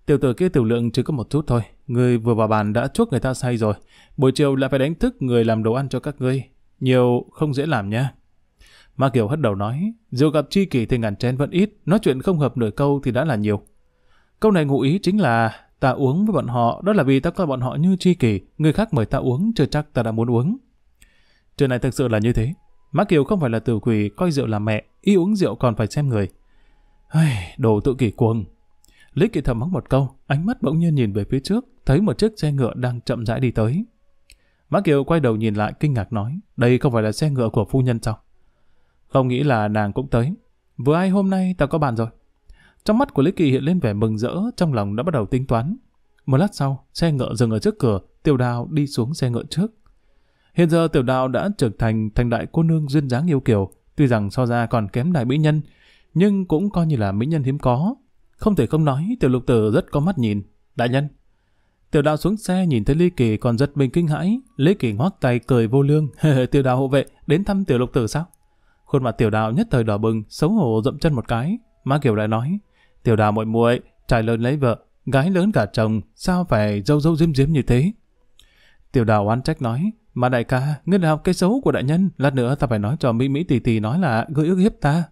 Tiểu tử kia tiểu lượng chỉ có một chút thôi. Ngươi vừa vào bàn đã chuốc người ta say rồi. Buổi chiều lại phải đánh thức người làm đồ ăn cho các ngươi. Nhiều không dễ làm nha. Ma Kiều hất đầu nói, dù gặp chi kỷ thì ngàn chén vẫn ít, nói chuyện không hợp nửa câu thì đã là nhiều. Câu này ngụ ý chính là ta uống với bọn họ, đó là vì ta coi bọn họ như chi kỷ, người khác mời ta uống chưa chắc ta đã muốn uống. Chuyện này thực sự là như thế. Má Kiều không phải là tử quỷ coi rượu là mẹ, y uống rượu còn phải xem người. Ai, đồ tự kỷ cuồng. Lý Kỳ thầm mắng một câu, ánh mắt bỗng nhiên nhìn về phía trước, thấy một chiếc xe ngựa đang chậm rãi đi tới. Má Kiều quay đầu nhìn lại kinh ngạc nói, đây không phải là xe ngựa của phu nhân sao? Không nghĩ là nàng cũng tới. Vừa ai hôm nay ta có bạn rồi. Trong mắt của Lý Kỳ hiện lên vẻ mừng rỡ, trong lòng đã bắt đầu tính toán. Một lát sau, xe ngựa dừng ở trước cửa, Tiêu Đào đi xuống xe ngựa trước. Hiện giờ tiểu đào đã trở thành thành đại cô nương duyên dáng yêu kiều, tuy rằng so ra còn kém đại mỹ nhân, nhưng cũng coi như là mỹ nhân hiếm có. Không thể không nói, tiểu lục tử rất có mắt nhìn. Đại nhân, Tiểu đào xuống xe nhìn thấy Lý Kỳ còn giật mình kinh hãi. Lý Kỳ ngoác tay cười vô lương. tiểu đào hộ vệ, đến thăm tiểu lục tử sao? Khuôn mặt tiểu đào nhất thời đỏ bừng, xấu hổ dậm chân một cái. Má kiểu lại nói, tiểu đào muội muội trai lớn lấy vợ, gái lớn cả chồng, sao phải dâu dâu diêm diếm như thế? Tiểu đào oán trách nói, mà đại ca, ngươi là học cái xấu của đại nhân, lát nữa ta phải nói cho Mỹ Mỹ tỷ tỷ nói là gửi ước hiếp ta.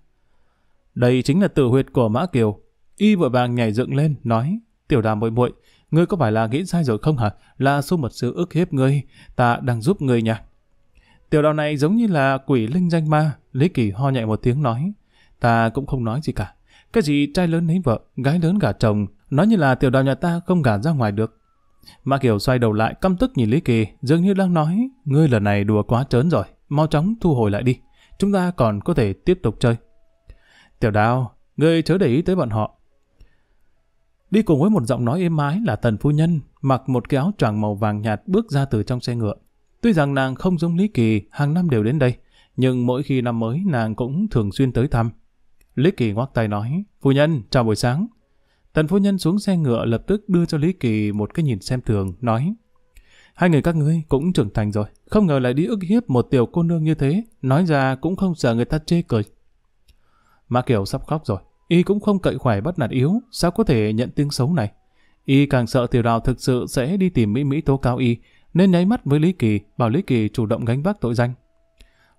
Đây chính là tử huyệt của Mã Kiều. Y vội vàng nhảy dựng lên, nói, tiểu đà bội muội ngươi có phải là nghĩ sai rồi không hả? Là số một sư ức hiếp ngươi, ta đang giúp ngươi nha. Tiểu đạo này giống như là quỷ linh danh ma, Lý Kỳ ho nhẹ một tiếng nói. Ta cũng không nói gì cả. Cái gì trai lớn lấy vợ, gái lớn gả chồng, nói như là tiểu đạo nhà ta không gả ra ngoài được. Mã Kiều xoay đầu lại căm tức nhìn Lý Kỳ, dường như đang nói, ngươi lần này đùa quá trớn rồi, mau chóng thu hồi lại đi, chúng ta còn có thể tiếp tục chơi. Tiểu đào, ngươi chớ để ý tới bọn họ. Đi cùng với một giọng nói êm ái là tần phu nhân, mặc một cái áo choàng màu vàng nhạt bước ra từ trong xe ngựa. Tuy rằng nàng không giống Lý Kỳ, hàng năm đều đến đây, nhưng mỗi khi năm mới nàng cũng thường xuyên tới thăm. Lý Kỳ ngoắc tay nói, phu nhân, chào buổi sáng, Tần phu nhân xuống xe ngựa lập tức đưa cho Lý Kỳ một cái nhìn xem thường, nói Hai người các ngươi cũng trưởng thành rồi, không ngờ lại đi ức hiếp một tiểu cô nương như thế, nói ra cũng không sợ người ta chê cười. Mã Kiều sắp khóc rồi, y cũng không cậy khỏe bất nạt yếu, sao có thể nhận tiếng xấu này. Y càng sợ tiểu đào thực sự sẽ đi tìm Mỹ Mỹ tố cáo y, nên nháy mắt với Lý Kỳ, bảo Lý Kỳ chủ động gánh vác tội danh.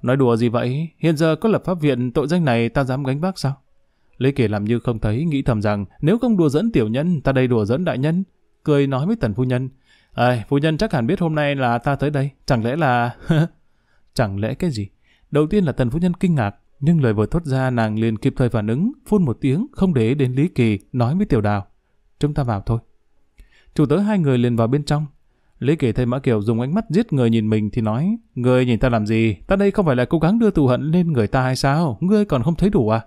Nói đùa gì vậy, hiện giờ có lập pháp viện tội danh này ta dám gánh vác sao? Lý Kỳ làm như không thấy, nghĩ thầm rằng nếu không đùa dẫn tiểu nhân, ta đây đùa dẫn đại nhân. Cười nói với tần phu nhân. Ê, phu nhân chắc hẳn biết hôm nay là ta tới đây. Chẳng lẽ là... chẳng lẽ cái gì? Đầu tiên là tần phu nhân kinh ngạc, nhưng lời vừa thốt ra nàng liền kịp thời phản ứng, phun một tiếng, không để đến Lý Kỳ, nói với tiểu đào. Chúng ta vào thôi. Chủ tớ hai người liền vào bên trong. Lý Kỳ thấy Mã Kiều dùng ánh mắt giết người nhìn mình thì nói, người nhìn ta làm gì? Ta đây không phải là cố gắng đưa tù hận lên người ta hay sao? Ngươi còn không thấy đủ à?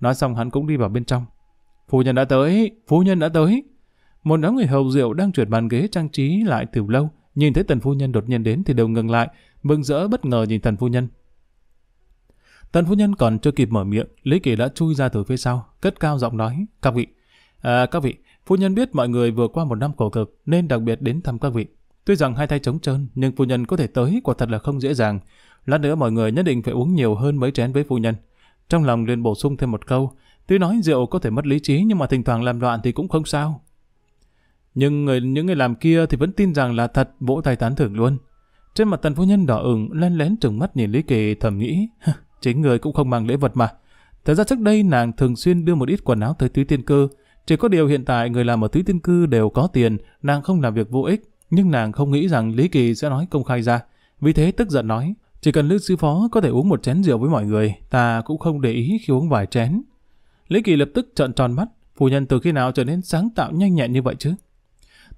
Nói xong hắn cũng đi vào bên trong. Phu nhân đã tới, phu nhân đã tới. Một đám người hầu rượu đang chuyển bàn ghế trang trí lại từ lâu, nhìn thấy tần phu nhân đột nhiên đến thì đều ngừng lại, mừng rỡ bất ngờ nhìn tần phu nhân. Tần phu nhân còn chưa kịp mở miệng, Lý Kỳ đã chui ra từ phía sau, cất cao giọng nói, các vị, à, các vị, phu nhân biết mọi người vừa qua một năm khổ cực nên đặc biệt đến thăm các vị. Tuy rằng hai tay trống trơn, nhưng phu nhân có thể tới quả thật là không dễ dàng. Lát nữa mọi người nhất định phải uống nhiều hơn mấy chén với phu nhân. Trong lòng liền bổ sung thêm một câu, tuy nói rượu có thể mất lý trí nhưng mà thỉnh thoảng làm loạn thì cũng không sao. Nhưng người những người làm kia thì vẫn tin rằng là thật, vỗ tay tán thưởng luôn. Trên mặt tần phu nhân đỏ ửng lén lén trừng mắt nhìn Lý Kỳ thầm nghĩ, chính người cũng không mang lễ vật mà. Thật ra trước đây nàng thường xuyên đưa một ít quần áo tới túi tiên cư, chỉ có điều hiện tại người làm ở túi tiên cư đều có tiền, nàng không làm việc vô ích, nhưng nàng không nghĩ rằng Lý Kỳ sẽ nói công khai ra. Vì thế tức giận nói, chỉ cần Lữ Sư Phó có thể uống một chén rượu với mọi người, ta cũng không để ý khi uống vài chén. Lý Kỳ lập tức trợn tròn mắt, phu nhân từ khi nào trở nên sáng tạo nhanh nhẹn như vậy chứ?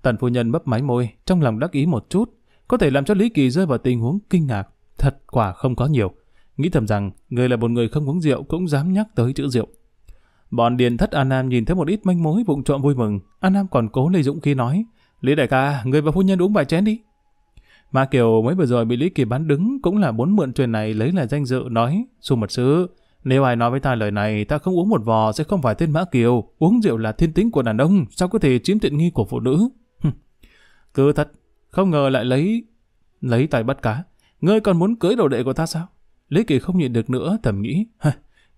Tần phu nhân bấp máy môi, trong lòng đắc ý một chút, có thể làm cho Lý Kỳ rơi vào tình huống kinh ngạc, thật quả không có nhiều. Nghĩ thầm rằng, người là một người không uống rượu cũng dám nhắc tới chữ rượu. Bọn điền thất An Nam nhìn thấy một ít manh mối vụng trộm vui mừng, An Nam còn cố lấy dũng khi nói, Lý đại ca, người và phu nhân uống vài chén đi. Mà Kiều mới vừa rồi bị Lý Kỳ bán đứng cũng là muốn mượn chuyện này lấy lại danh dự nói, xù mật sứ, nếu ai nói với ta lời này ta không uống một vò sẽ không phải tên Mã Kiều, uống rượu là thiên tính của đàn ông, sao có thể chiếm tiện nghi của phụ nữ. Cứ thật, không ngờ lại lấy lấy tài bắt cá. Ngươi còn muốn cưới đồ đệ của ta sao? Lý Kỳ không nhịn được nữa, thầm nghĩ,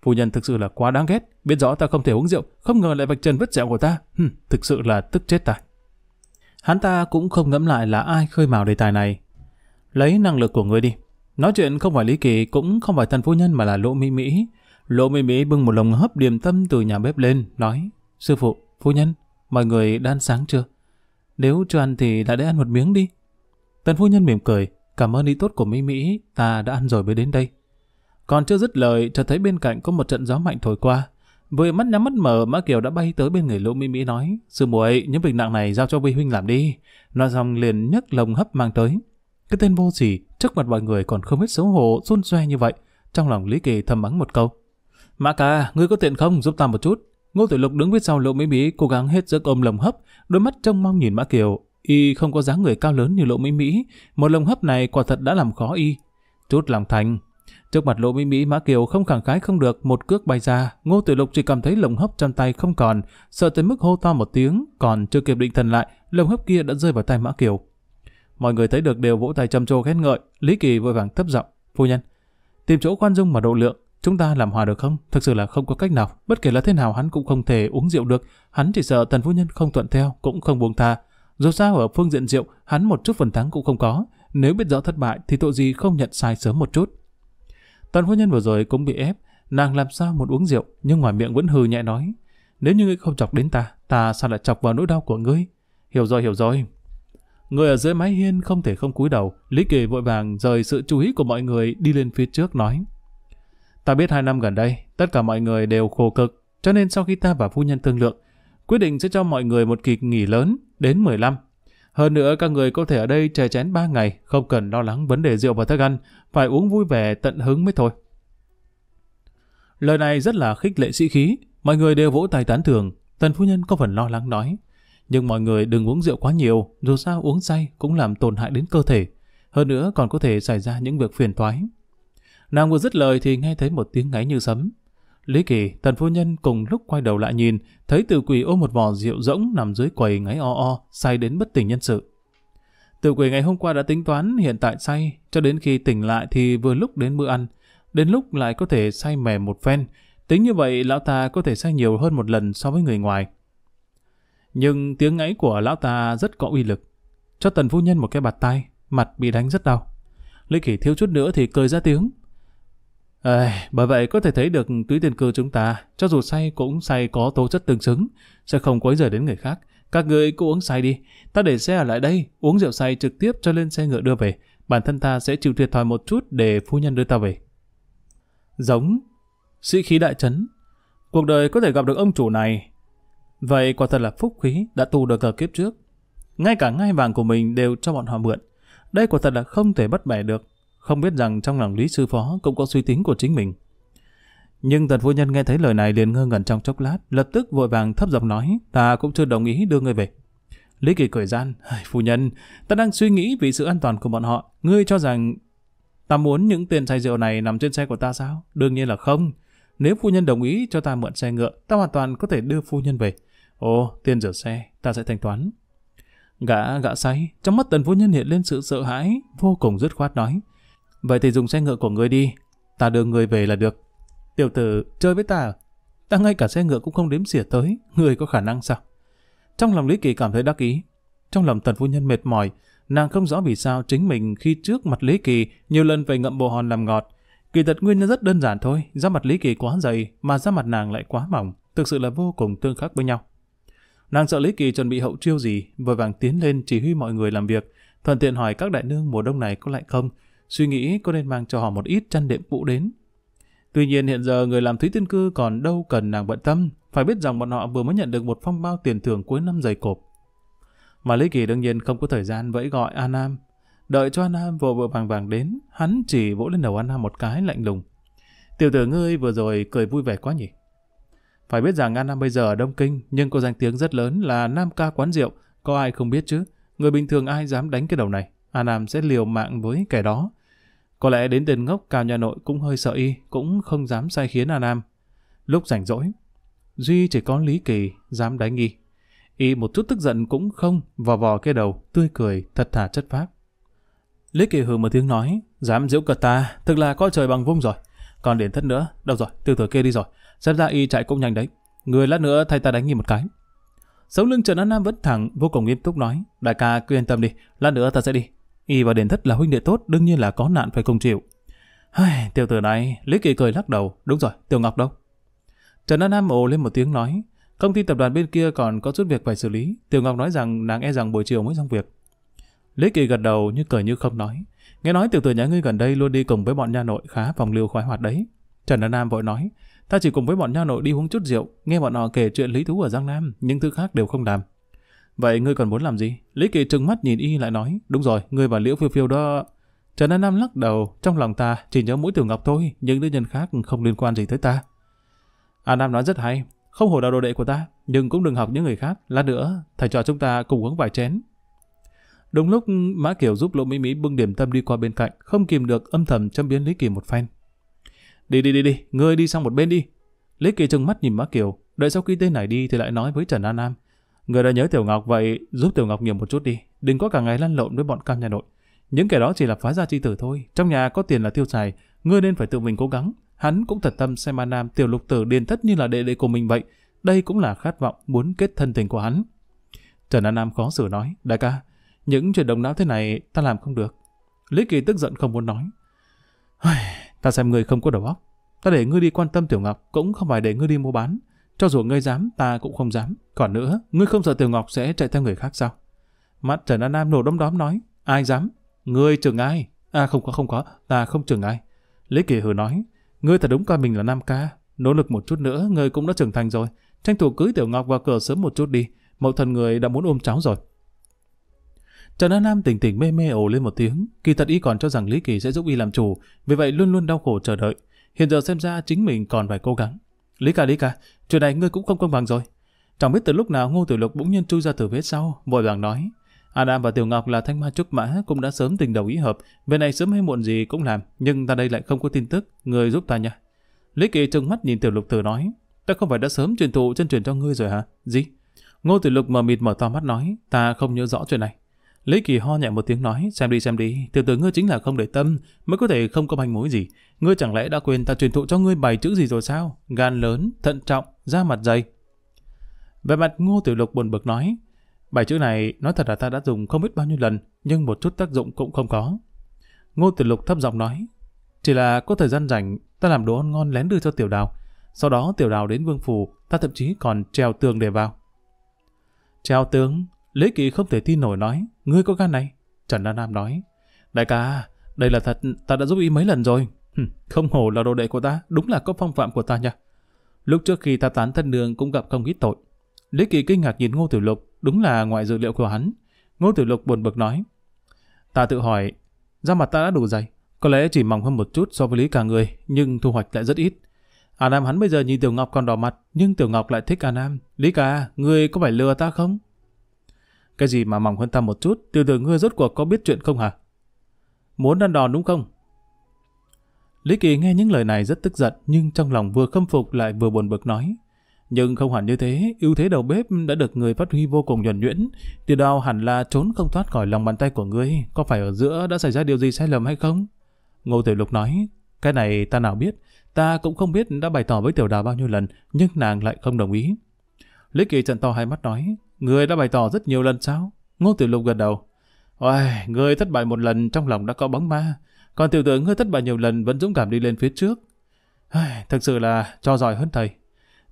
phu nhân thực sự là quá đáng ghét, biết rõ ta không thể uống rượu, không ngờ lại vạch trần vết sẹo của ta, thực sự là tức chết ta. Hắn ta cũng không ngẫm lại là ai khơi mào đề tài này. Lấy năng lực của ngươi đi. Nói chuyện không phải Lý Kỳ cũng không phải thần phu nhân mà là Lỗ Mỹ Mỹ. Lỗ Mỹ Mỹ bưng một lồng hấp điểm tâm từ nhà bếp lên, nói Sư phụ, phu nhân, mọi người đã ăn sáng chưa? Nếu chưa ăn thì đã để ăn một miếng đi. Tần phu nhân mỉm cười, cảm ơn ý tốt của Mỹ Mỹ, ta đã ăn rồi mới đến đây. Còn chưa dứt lời, chợt thấy bên cạnh có một trận gió mạnh thổi qua. Vừa mắt nhắm mắt mở, Mã Kiều đã bay tới bên người Lỗ Mỹ Mỹ nói, Sư muội những bình nặng này giao cho Vi Huynh làm đi. Nói xong liền nhấc lồng hấp mang tới. Cái tên vô sỉ, trước mặt mọi người còn không biết xấu hổ, run xoe như vậy. Trong lòng Lý Kỳ thầm mắng một câu. Mã ca, ngươi có tiện không, giúp ta một chút. Ngô Tử Lục đứng phía sau Lỗ Mỹ Mỹ cố gắng hết sức ôm lồng hấp, đôi mắt trông mong nhìn Mã Kiều. Y không có dáng người cao lớn như Lỗ Mỹ Mỹ, một lồng hấp này quả thật đã làm khó y. Chút lòng thành, Trước mặt lộ Mỹ Mỹ Mã Kiều không khẳng khái không được, một cước bay ra, Ngô Tử Lục chỉ cảm thấy lồng hấp trong tay không còn, sợ tới mức hô to một tiếng, còn chưa kịp định thần lại, lồng hấp kia đã rơi vào tay Mã Kiều. Mọi người thấy được đều vỗ tay trầm trồ khen ngợi, Lý Kỳ vội vàng thấp giọng, "Phu nhân, tìm chỗ khoan dung mà độ lượng, chúng ta làm hòa được không? Thực sự là không có cách nào, bất kể là thế nào hắn cũng không thể uống rượu được, hắn chỉ sợ thần phu nhân không thuận theo, cũng không buông tha." Dù sao ở phương diện rượu, hắn một chút phần thắng cũng không có. Nếu biết rõ thất bại thì tội gì không nhận sai sớm một chút. Toàn phu nhân vừa rồi cũng bị ép, nàng làm sao muốn uống rượu, nhưng ngoài miệng vẫn hừ nhẹ nói. Nếu như ngươi không chọc đến ta, ta sao lại chọc vào nỗi đau của ngươi? Hiểu rồi, hiểu rồi. Người ở dưới mái hiên không thể không cúi đầu, Lý Kỳ vội vàng rời sự chú ý của mọi người đi lên phía trước nói. Ta biết hai năm gần đây, tất cả mọi người đều khổ cực, cho nên sau khi ta và phu nhân thương lượng, quyết định sẽ cho mọi người một kỳ nghỉ lớn đến 15 hơn nữa các người có thể ở đây chè chén 3 ngày, không cần lo lắng vấn đề rượu và thức ăn, phải uống vui vẻ tận hứng mới thôi. Lời này rất là khích lệ sĩ khí, mọi người đều vỗ tay tán thưởng, tần phu nhân có phần lo lắng nói. Nhưng mọi người đừng uống rượu quá nhiều, dù sao uống say cũng làm tổn hại đến cơ thể. Hơn nữa còn có thể xảy ra những việc phiền toái. Nàng vừa dứt lời thì nghe thấy một tiếng ngáy như sấm. Lý Kỳ, tần phu nhân cùng lúc quay đầu lại nhìn, thấy tự quỷ ôm một vò rượu rỗng nằm dưới quầy ngáy o o, say đến bất tỉnh nhân sự. Tự quỷ ngày hôm qua đã tính toán hiện tại say, cho đến khi tỉnh lại thì vừa lúc đến bữa ăn, đến lúc lại có thể say mềm một phen. Tính như vậy, lão ta có thể say nhiều hơn một lần so với người ngoài. Nhưng tiếng ngáy của lão ta rất có uy lực, cho tần phu nhân một cái bạt tay, mặt bị đánh rất đau. Lý Kỳ thiếu chút nữa thì cười ra tiếng, À, bởi vậy có thể thấy được túi tiền cư chúng ta, cho dù say cũng say có tố chất tương xứng, sẽ không quấy rời đến người khác. Các người cứ uống say đi, ta để xe ở lại đây, uống rượu say trực tiếp cho lên xe ngựa đưa về. Bản thân ta sẽ chịu thiệt thòi một chút để phu nhân đưa ta về. Giống, sĩ khí đại trấn, cuộc đời có thể gặp được ông chủ này. Vậy quả thật là phúc khí đã tu được ở kiếp trước. Ngay cả ngai vàng của mình đều cho bọn họ mượn. Đây quả thật là không thể bắt bẻ được không biết rằng trong lòng Lý Sư Phó cũng có suy tính của chính mình. Nhưng tần phu nhân nghe thấy lời này liền ngơ ngẩn trong chốc lát, lập tức vội vàng thấp giọng nói, ta cũng chưa đồng ý đưa người về. Lý Kỳ cười gian, phu nhân, ta đang suy nghĩ vì sự an toàn của bọn họ, ngươi cho rằng ta muốn những tiền say rượu này nằm trên xe của ta sao? Đương nhiên là không. Nếu phu nhân đồng ý cho ta mượn xe ngựa, ta hoàn toàn có thể đưa phu nhân về. Ồ, tiền rửa xe, ta sẽ thanh toán. Gã, gã say, trong mắt tần phu nhân hiện lên sự sợ hãi, vô cùng dứt khoát nói. Vậy thì dùng xe ngựa của người đi, ta đưa người về là được. Tiểu tử, chơi với ta à? Ta ngay cả xe ngựa cũng không đếm xỉa tới, người có khả năng sao? Trong lòng Lý Kỳ cảm thấy đắc ý. Trong lòng tần phu nhân mệt mỏi, nàng không rõ vì sao chính mình khi trước mặt Lý Kỳ nhiều lần phải ngậm bộ hòn làm ngọt. Kỳ thật nguyên nhân rất đơn giản thôi, da mặt Lý Kỳ quá dày mà da mặt nàng lại quá mỏng, thực sự là vô cùng tương khắc với nhau. Nàng sợ Lý Kỳ chuẩn bị hậu chiêu gì, vội vàng tiến lên chỉ huy mọi người làm việc, thuận tiện hỏi các đại nương mùa đông này có lạnh không, suy nghĩ có nên mang cho họ một ít chăn đệm phụ đến. Tuy nhiên hiện giờ người làm Thúy Tiên Cư còn đâu cần nàng bận tâm, phải biết rằng bọn họ vừa mới nhận được một phong bao tiền thưởng cuối năm dày cộp. Mà Lý Kỳ đương nhiên không có thời gian vẫy gọi an Nam. Đợi cho an Nam vội vội vàng vàng đến, hắn chỉ vỗ lên đầu an Nam một cái lạnh lùng. Tiểu tử ngươi vừa rồi cười vui vẻ quá nhỉ? Phải biết rằng an Nam bây giờ ở Đông Kinh, nhưng có danh tiếng rất lớn là Nam ca quán rượu, có ai không biết chứ? Người bình thường ai dám đánh cái đầu này? an Nam sẽ liều mạng với kẻ đó, có lẽ đến tên ngốc cao nhà nội cũng hơi sợ y, cũng không dám sai khiến A Nam. Lúc rảnh rỗi, Duy chỉ có Lý Kỳ dám đánh nghi Y một chút tức giận cũng không, vò vò cái đầu, tươi cười, thật thà chất phác. Lý Kỳ hừ một tiếng nói, dám giễu cợt ta, thực là có trời bằng vung rồi. Còn đến thất nữa, đâu rồi, từ từ kia đi rồi. Xem ra y chạy cũng nhanh đấy. Người lát nữa thay ta đánh nghi một cái. Sống lưng Trần An Nam vẫn thẳng, vô cùng nghiêm túc nói, đại ca cứ yên tâm đi, lát nữa ta sẽ đi, Y và Đền Thất là huynh đệ tốt, đương nhiên là có nạn phải cùng chịu. Hây, tiểu tử này, Lý Kỳ cười lắc đầu. Đúng rồi, Tiểu Ngọc đâu? Trần An Nam ồ lên một tiếng nói. Công ty tập đoàn bên kia còn có chút việc phải xử lý. Tiểu Ngọc nói rằng nàng e rằng buổi chiều mới xong việc. Lý Kỳ gật đầu như cười như không nói. Nghe nói tiểu tử nhà ngươi gần đây luôn đi cùng với bọn nha nội khá phòng lưu khoái hoạt đấy. Trần An Nam vội nói. Ta chỉ cùng với bọn nha nội đi uống chút rượu, nghe bọn họ kể chuyện lý thú ở Giang Nam, những thứ khác đều không làm. Vậy ngươi còn muốn làm gì? Lý Kỳ trừng mắt nhìn y lại nói, đúng rồi, ngươi và Liễu Phiêu Phiêu đó... Trần An Nam lắc đầu, trong lòng ta chỉ nhớ mũi tiểu ngọc thôi, những đứa nhân khác không liên quan gì tới ta. An Nam nói rất hay, không hổ đạo đồ đệ của ta, nhưng cũng đừng học những người khác, lát nữa thầy trò chúng ta cùng uống vài chén. Đúng lúc Mã Kiều giúp Lộ Mỹ Mỹ bưng điểm tâm đi qua bên cạnh, không kìm được âm thầm châm biến Lý Kỳ một phen. Đi đi đi đi, ngươi đi sang một bên đi. Lý Kỳ trừng mắt nhìn Mã Kiều, đợi sau khi tên này đi thì lại nói với Trần An Nam. Người đã nhớ Tiểu Ngọc vậy, giúp Tiểu Ngọc nhiều một chút đi, đừng có cả ngày lăn lộn với bọn cam nhà nội. Những kẻ đó chỉ là phá gia chi tử thôi, trong nhà có tiền là tiêu xài, ngươi nên phải tự mình cố gắng. Hắn cũng thật tâm xem A Nam Tiểu Lục Tử điền thất như là đệ đệ của mình vậy, đây cũng là khát vọng muốn kết thân tình của hắn. Trần An Nam khó xử nói, đại ca, những chuyện đồng não thế này ta làm không được. Lý Kỳ tức giận không muốn nói. ta xem ngươi không có đầu óc, ta để ngươi đi quan tâm Tiểu Ngọc cũng không phải để ngươi đi mua bán. Cho dù ngươi dám, ta cũng không dám. Còn nữa, ngươi không sợ Tiểu Ngọc sẽ chạy theo người khác sao? Mắt Trần An Nam nổ đom đóm nói. Ai dám? Ngươi trưởng ai? À không có, không có. Ta không trưởng ai. Lý Kỳ hừ nói. Ngươi thật đúng coi mình là nam ca. Nỗ lực một chút nữa, ngươi cũng đã trưởng thành rồi. Tranh thủ cưới Tiểu Ngọc vào cửa sớm một chút đi. Mậu thần người đã muốn ôm cháu rồi. Trần An Nam tỉnh tỉnh mê mê ồ lên một tiếng. Kỳ thật y còn cho rằng Lý Kỳ sẽ giúp y làm chủ. Vì vậy luôn luôn đau khổ chờ đợi. Hiện giờ xem ra chính mình còn phải cố gắng. Lý ca, Lý ca, chuyện này ngươi cũng không công bằng rồi. Chẳng biết từ lúc nào Ngô Tiểu Lục bỗng nhiên chui ra từ phía sau, vội vàng nói. Adam và Tiểu Ngọc là thanh ma trúc mã cũng đã sớm tình đầu ý hợp, về này sớm hay muộn gì cũng làm, nhưng ta đây lại không có tin tức, người giúp ta nha. Lý Kỳ trừng mắt nhìn Tiểu Lục từ nói, ta không phải đã sớm truyền thụ chân truyền cho ngươi rồi hả? Gì? Ngô Tiểu Lục mờ mịt mở to mắt nói, ta không nhớ rõ chuyện này. Lý Kỳ ho nhẹ một tiếng nói, xem đi xem đi, từ từ ngươi chính là không để tâm, mới có thể không có manh mối gì. Ngươi chẳng lẽ đã quên ta truyền thụ cho ngươi bài chữ gì rồi sao? Gan lớn, thận trọng, da mặt dày. Về mặt Ngô Tiểu Lục buồn bực nói, Bài chữ này nói thật là ta đã dùng không biết bao nhiêu lần, nhưng một chút tác dụng cũng không có. Ngô Tiểu Lục thấp giọng nói, chỉ là có thời gian rảnh, ta làm đồ ăn ngon lén đưa cho Tiểu Đào. Sau đó Tiểu Đào đến Vương Phủ, ta thậm chí còn treo tường để vào. Treo tường? Lý Kỳ không thể tin nổi nói, ngươi có gan này? Trần Đa Nam nói, đại ca, đây là thật, ta đã giúp y mấy lần rồi. Không hổ là đồ đệ của ta, đúng là có phong phạm của ta nha. Lúc trước khi ta tán thân đường cũng gặp không ít tội. Lý Kỳ kinh ngạc nhìn Ngô Tiểu Lục, đúng là ngoại dự liệu của hắn. Ngô Tiểu Lục buồn bực nói, ta tự hỏi, da mặt ta đã đủ dày, có lẽ chỉ mỏng hơn một chút so với Lý cả người, nhưng thu hoạch lại rất ít. A Nam hắn bây giờ nhìn Tiểu Ngọc còn đỏ mặt, nhưng Tiểu Ngọc lại thích A Nam. Lý ca, người có phải lừa ta không? Cái gì mà mỏng hơn ta một chút, tiểu tử ngươi rốt cuộc có biết chuyện không hả? Muốn ăn đòn đúng không? Lý Kỳ nghe những lời này rất tức giận, nhưng trong lòng vừa khâm phục lại vừa buồn bực nói. Nhưng không hẳn như thế, ưu thế đầu bếp đã được người phát huy vô cùng nhuần nhuyễn. tiểu đào hẳn là trốn không thoát khỏi lòng bàn tay của ngươi, có phải ở giữa đã xảy ra điều gì sai lầm hay không? Ngô Tiểu Lục nói, cái này ta nào biết, ta cũng không biết đã bày tỏ với Tiểu Đào bao nhiêu lần, nhưng nàng lại không đồng ý. Lý Kỳ trận to hai mắt nói, Người đã bày tỏ rất nhiều lần sao? Ngô Tiểu Lục gật đầu. Ôi, người thất bại một lần trong lòng đã có bóng ma. Còn tiểu tử ngươi thất bại nhiều lần vẫn dũng cảm đi lên phía trước. Ôi, thực sự là cho giỏi hơn thầy.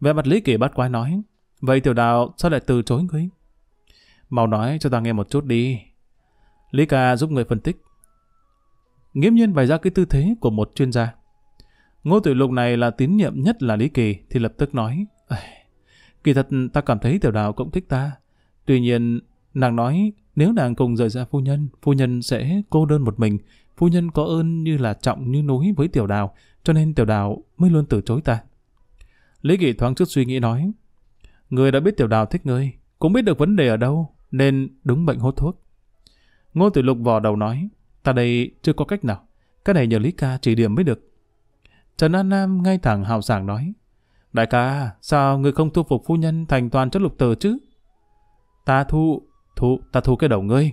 Về mặt Lý kỷ bắt quái nói. Vậy tiểu đạo sao lại từ chối ngươi? Mau nói cho ta nghe một chút đi. Lý Ca giúp người phân tích. Nghiêm nhiên bày ra cái tư thế của một chuyên gia. Ngô Tiểu Lục này là tín nhiệm nhất là Lý Kỳ thì lập tức nói. Kỳ thật ta cảm thấy tiểu đào cũng thích ta. Tuy nhiên, nàng nói nếu nàng cùng rời ra phu nhân, phu nhân sẽ cô đơn một mình. Phu nhân có ơn như là trọng như núi với tiểu đào, cho nên tiểu đào mới luôn từ chối ta. Lý Kỳ thoáng chút suy nghĩ nói, Người đã biết tiểu đào thích ngươi, cũng biết được vấn đề ở đâu, nên đúng bệnh hốt thuốc. Ngô Tử Lục vò đầu nói, ta đây chưa có cách nào, cái này nhờ Lý Ca chỉ điểm mới được. Trần An Nam ngay thẳng hào sảng nói, Đại ca, sao người không thu phục phu nhân thành toàn chất lục tờ chứ? Ta thu, thu, ta thu cái đầu ngươi.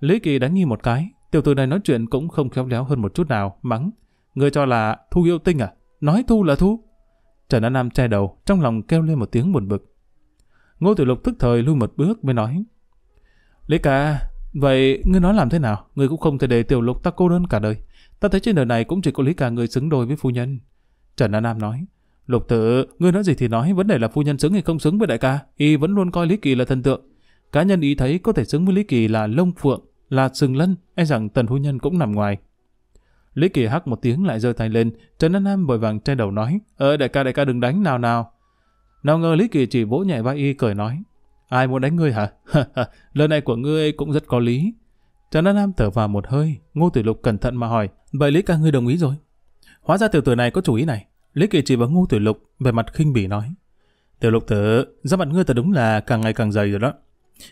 Lý Kỳ đánh nghi một cái, tiểu tử này nói chuyện cũng không khéo léo hơn một chút nào, mắng. Ngươi cho là thu yêu tinh à? Nói thu là thu. Trần An Nam che đầu, trong lòng kêu lên một tiếng buồn bực. Ngô Tiểu Lục tức thời lui một bước mới nói. Lý ca, vậy ngươi nói làm thế nào? Ngươi cũng không thể để Tiểu Lục ta cô đơn cả đời. Ta thấy trên đời này cũng chỉ có Lý ca người xứng đôi với phu nhân. Trần An Nam nói. Lục tử, ngươi nói gì thì nói, vấn đề là phu nhân xứng hay không xứng với đại ca, y vẫn luôn coi Lý Kỳ là thần tượng. Cá nhân y thấy có thể xứng với Lý Kỳ là lông phượng, là sừng lân, e rằng tần phu nhân cũng nằm ngoài. Lý Kỳ hắc một tiếng lại giơ tay lên, Trần An Nam bồi vàng che đầu nói, Ờ đại ca đại ca đừng đánh nào nào. Nào ngờ Lý Kỳ chỉ vỗ nhẹ vai y cười nói, Ai muốn đánh ngươi hả? Lời này của ngươi cũng rất có lý. Trần An Nam thở vào một hơi, Ngô Tử Lục cẩn thận mà hỏi, Vậy Lý ca ngươi đồng ý rồi? Hóa ra tiểu tử này có chủ ý này. Lý Kỳ chỉ vào ngu tiểu lục, về mặt khinh bỉ nói. Tiểu lục tử, ra mặt ngươi thật đúng là càng ngày càng dày rồi đó.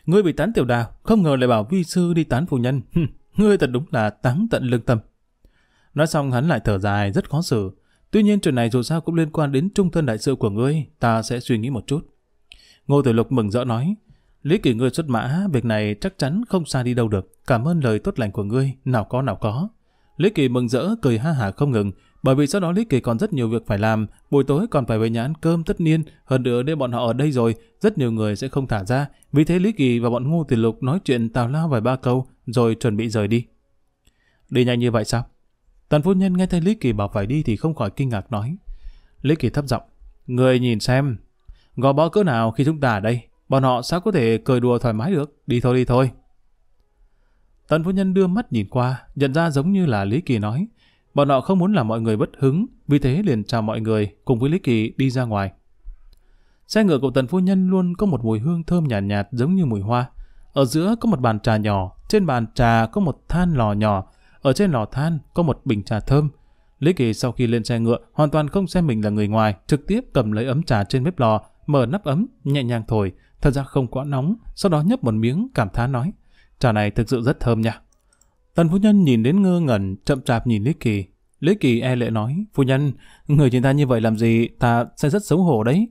Ngươi bị tán tiểu đào, không ngờ lại bảo vi sư đi tán phụ nhân. ngươi thật đúng là táng tận lương tâm. Nói xong hắn lại thở dài, rất khó xử. Tuy nhiên chuyện này dù sao cũng liên quan đến trung thân đại sự của ngươi, ta sẽ suy nghĩ một chút. Ngô Tiểu Lục mừng rỡ nói, Lý Kỳ ngươi xuất mã, việc này chắc chắn không xa đi đâu được. Cảm ơn lời tốt lành của ngươi, nào có nào có. Lý Kỳ mừng rỡ cười ha hả không ngừng, bởi vì sau đó Lý Kỳ còn rất nhiều việc phải làm, buổi tối còn phải về nhà ăn cơm tất niên, hơn nữa để bọn họ ở đây rồi, rất nhiều người sẽ không thả ra. Vì thế Lý Kỳ và bọn Ngô tiền lục nói chuyện tào lao vài ba câu, rồi chuẩn bị rời đi. Đi nhanh như vậy sao? Tần phu nhân nghe thấy Lý Kỳ bảo phải đi thì không khỏi kinh ngạc nói. Lý Kỳ thấp giọng, người nhìn xem, gò bó cỡ nào khi chúng ta ở đây, bọn họ sao có thể cười đùa thoải mái được, đi thôi đi thôi. Tần phu nhân đưa mắt nhìn qua, nhận ra giống như là Lý Kỳ nói, Bọn họ không muốn làm mọi người bất hứng, vì thế liền chào mọi người cùng với Lý Kỳ đi ra ngoài. Xe ngựa của tần phu nhân luôn có một mùi hương thơm nhàn nhạt, nhạt giống như mùi hoa. Ở giữa có một bàn trà nhỏ, trên bàn trà có một than lò nhỏ, ở trên lò than có một bình trà thơm. Lý Kỳ sau khi lên xe ngựa hoàn toàn không xem mình là người ngoài, trực tiếp cầm lấy ấm trà trên bếp lò, mở nắp ấm, nhẹ nhàng thổi, thật ra không quá nóng, sau đó nhấp một miếng cảm thán nói, trà này thực sự rất thơm nha. Tần phu nhân nhìn đến ngơ ngẩn, chậm chạp nhìn Lý Kỳ. Lý Kỳ e lệ nói, phu nhân, người chúng ta như vậy làm gì, ta sẽ rất xấu hổ đấy.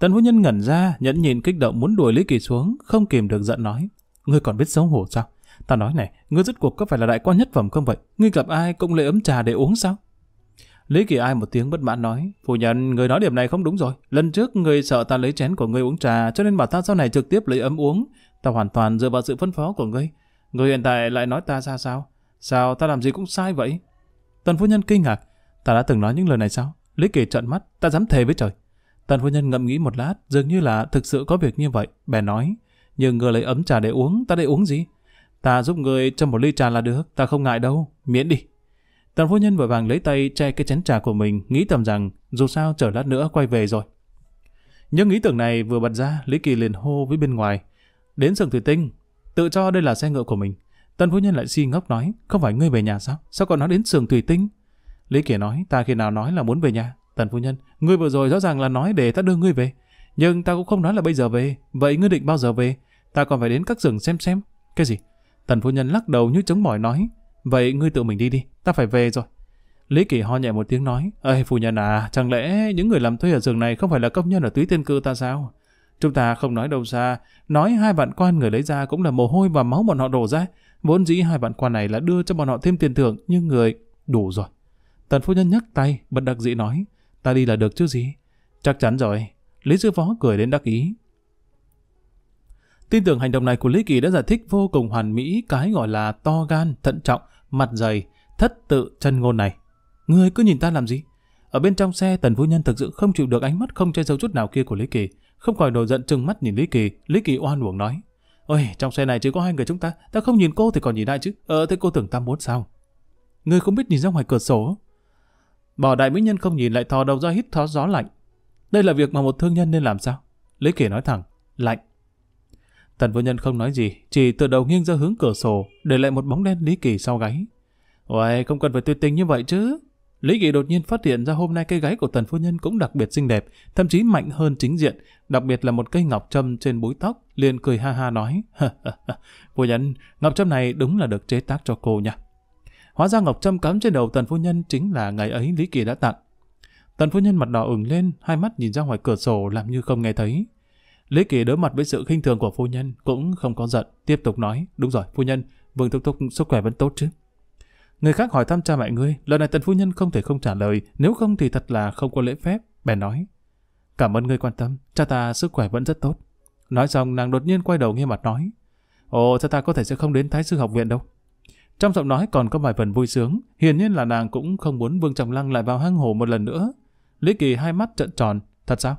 Tần phu nhân ngẩn ra, nhẫn nhìn kích động muốn đuổi Lý Kỳ xuống, không kìm được giận nói. Ngươi còn biết xấu hổ sao? Ta nói này, ngươi rốt cuộc có phải là đại quan nhất phẩm không vậy? Ngươi gặp ai cũng lấy ấm trà để uống sao? Lý Kỳ ai một tiếng bất mãn nói, phu nhân, người nói điểm này không đúng rồi. Lần trước người sợ ta lấy chén của ngươi uống trà, cho nên bảo ta sau này trực tiếp lấy ấm uống. Ta hoàn toàn dựa vào sự phân phó của ngươi. Người hiện tại lại nói ta ra sao? Sao ta làm gì cũng sai vậy? Tần phu nhân kinh ngạc. Ta đã từng nói những lời này sao? Lý Kỳ trợn mắt, ta dám thề với trời. Tần phu nhân ngậm nghĩ một lát, dường như là thực sự có việc như vậy. Bèn nói, nhưng người lấy ấm trà để uống, ta để uống gì? Ta giúp người cho một ly trà là được, ta không ngại đâu, miễn đi. Tần phu nhân vội vàng lấy tay che cái chén trà của mình, nghĩ tầm rằng dù sao chờ lát nữa quay về rồi. Những ý tưởng này vừa bật ra, Lý Kỳ liền hô với bên ngoài. Đến sừng thủy tinh, tự cho đây là xe ngựa của mình. Tân phú nhân lại si ngốc nói, không phải ngươi về nhà sao? Sao còn nói đến sườn thủy tinh? Lý Kiệt nói, ta khi nào nói là muốn về nhà? Tần phú nhân, ngươi vừa rồi rõ ràng là nói để ta đưa ngươi về. Nhưng ta cũng không nói là bây giờ về, vậy ngươi định bao giờ về? Ta còn phải đến các rừng xem xem. Cái gì? Tần phu nhân lắc đầu như chống mỏi nói, vậy ngươi tự mình đi đi, ta phải về rồi. Lý Kỳ ho nhẹ một tiếng nói, Ê phu nhân à, chẳng lẽ những người làm thuê ở giường này không phải là công nhân ở túy tiên cư ta sao? Chúng ta không nói đâu xa, nói hai vạn quan người lấy ra cũng là mồ hôi và máu bọn họ đổ ra. Vốn dĩ hai vạn quan này là đưa cho bọn họ thêm tiền thưởng, nhưng người... Đủ rồi. Tần phu nhân nhấc tay, bật đặc dĩ nói. Ta đi là được chứ gì? Chắc chắn rồi. Lý sư phó cười đến đắc ý. Tin tưởng hành động này của Lý Kỳ đã giải thích vô cùng hoàn mỹ cái gọi là to gan, thận trọng, mặt dày, thất tự chân ngôn này. Người cứ nhìn ta làm gì? Ở bên trong xe, tần phu nhân thực sự không chịu được ánh mắt không che giấu chút nào kia của Lý Kỳ. Không khỏi nổi giận trừng mắt nhìn Lý Kỳ, Lý Kỳ oan uổng nói. Ôi, trong xe này chỉ có hai người chúng ta, ta không nhìn cô thì còn nhìn ai chứ, ờ thế cô tưởng ta muốn sao? người không biết nhìn ra ngoài cửa sổ. Bỏ đại mỹ nhân không nhìn lại thò đầu ra hít thó gió lạnh. Đây là việc mà một thương nhân nên làm sao? Lý Kỳ nói thẳng, lạnh. Tần vô nhân không nói gì, chỉ từ đầu nghiêng ra hướng cửa sổ, để lại một bóng đen Lý Kỳ sau gáy. Ôi, không cần phải tuyệt tình như vậy chứ. Lý Kỳ đột nhiên phát hiện ra hôm nay cây gáy của tần phu nhân cũng đặc biệt xinh đẹp, thậm chí mạnh hơn chính diện, đặc biệt là một cây ngọc trâm trên búi tóc, liền cười ha ha nói, phu nhân, ngọc trâm này đúng là được chế tác cho cô nha. Hóa ra ngọc trâm cắm trên đầu tần phu nhân chính là ngày ấy Lý Kỳ đã tặng. Tần phu nhân mặt đỏ ửng lên, hai mắt nhìn ra ngoài cửa sổ làm như không nghe thấy. Lý Kỳ đối mặt với sự khinh thường của phu nhân cũng không có giận, tiếp tục nói, đúng rồi, phu nhân, Vương Thúc Thúc sức khỏe vẫn tốt chứ. Người khác hỏi thăm cha mẹ ngươi, lần này tần phu nhân không thể không trả lời, nếu không thì thật là không có lễ phép, bèn nói. Cảm ơn ngươi quan tâm, cha ta sức khỏe vẫn rất tốt. Nói xong nàng đột nhiên quay đầu nghe mặt nói. Ồ, cha ta có thể sẽ không đến Thái sư học viện đâu. Trong giọng nói còn có vài phần vui sướng, hiển nhiên là nàng cũng không muốn Vương Trọng Lăng lại vào hang hồ một lần nữa. Lý Kỳ hai mắt trợn tròn, thật sao?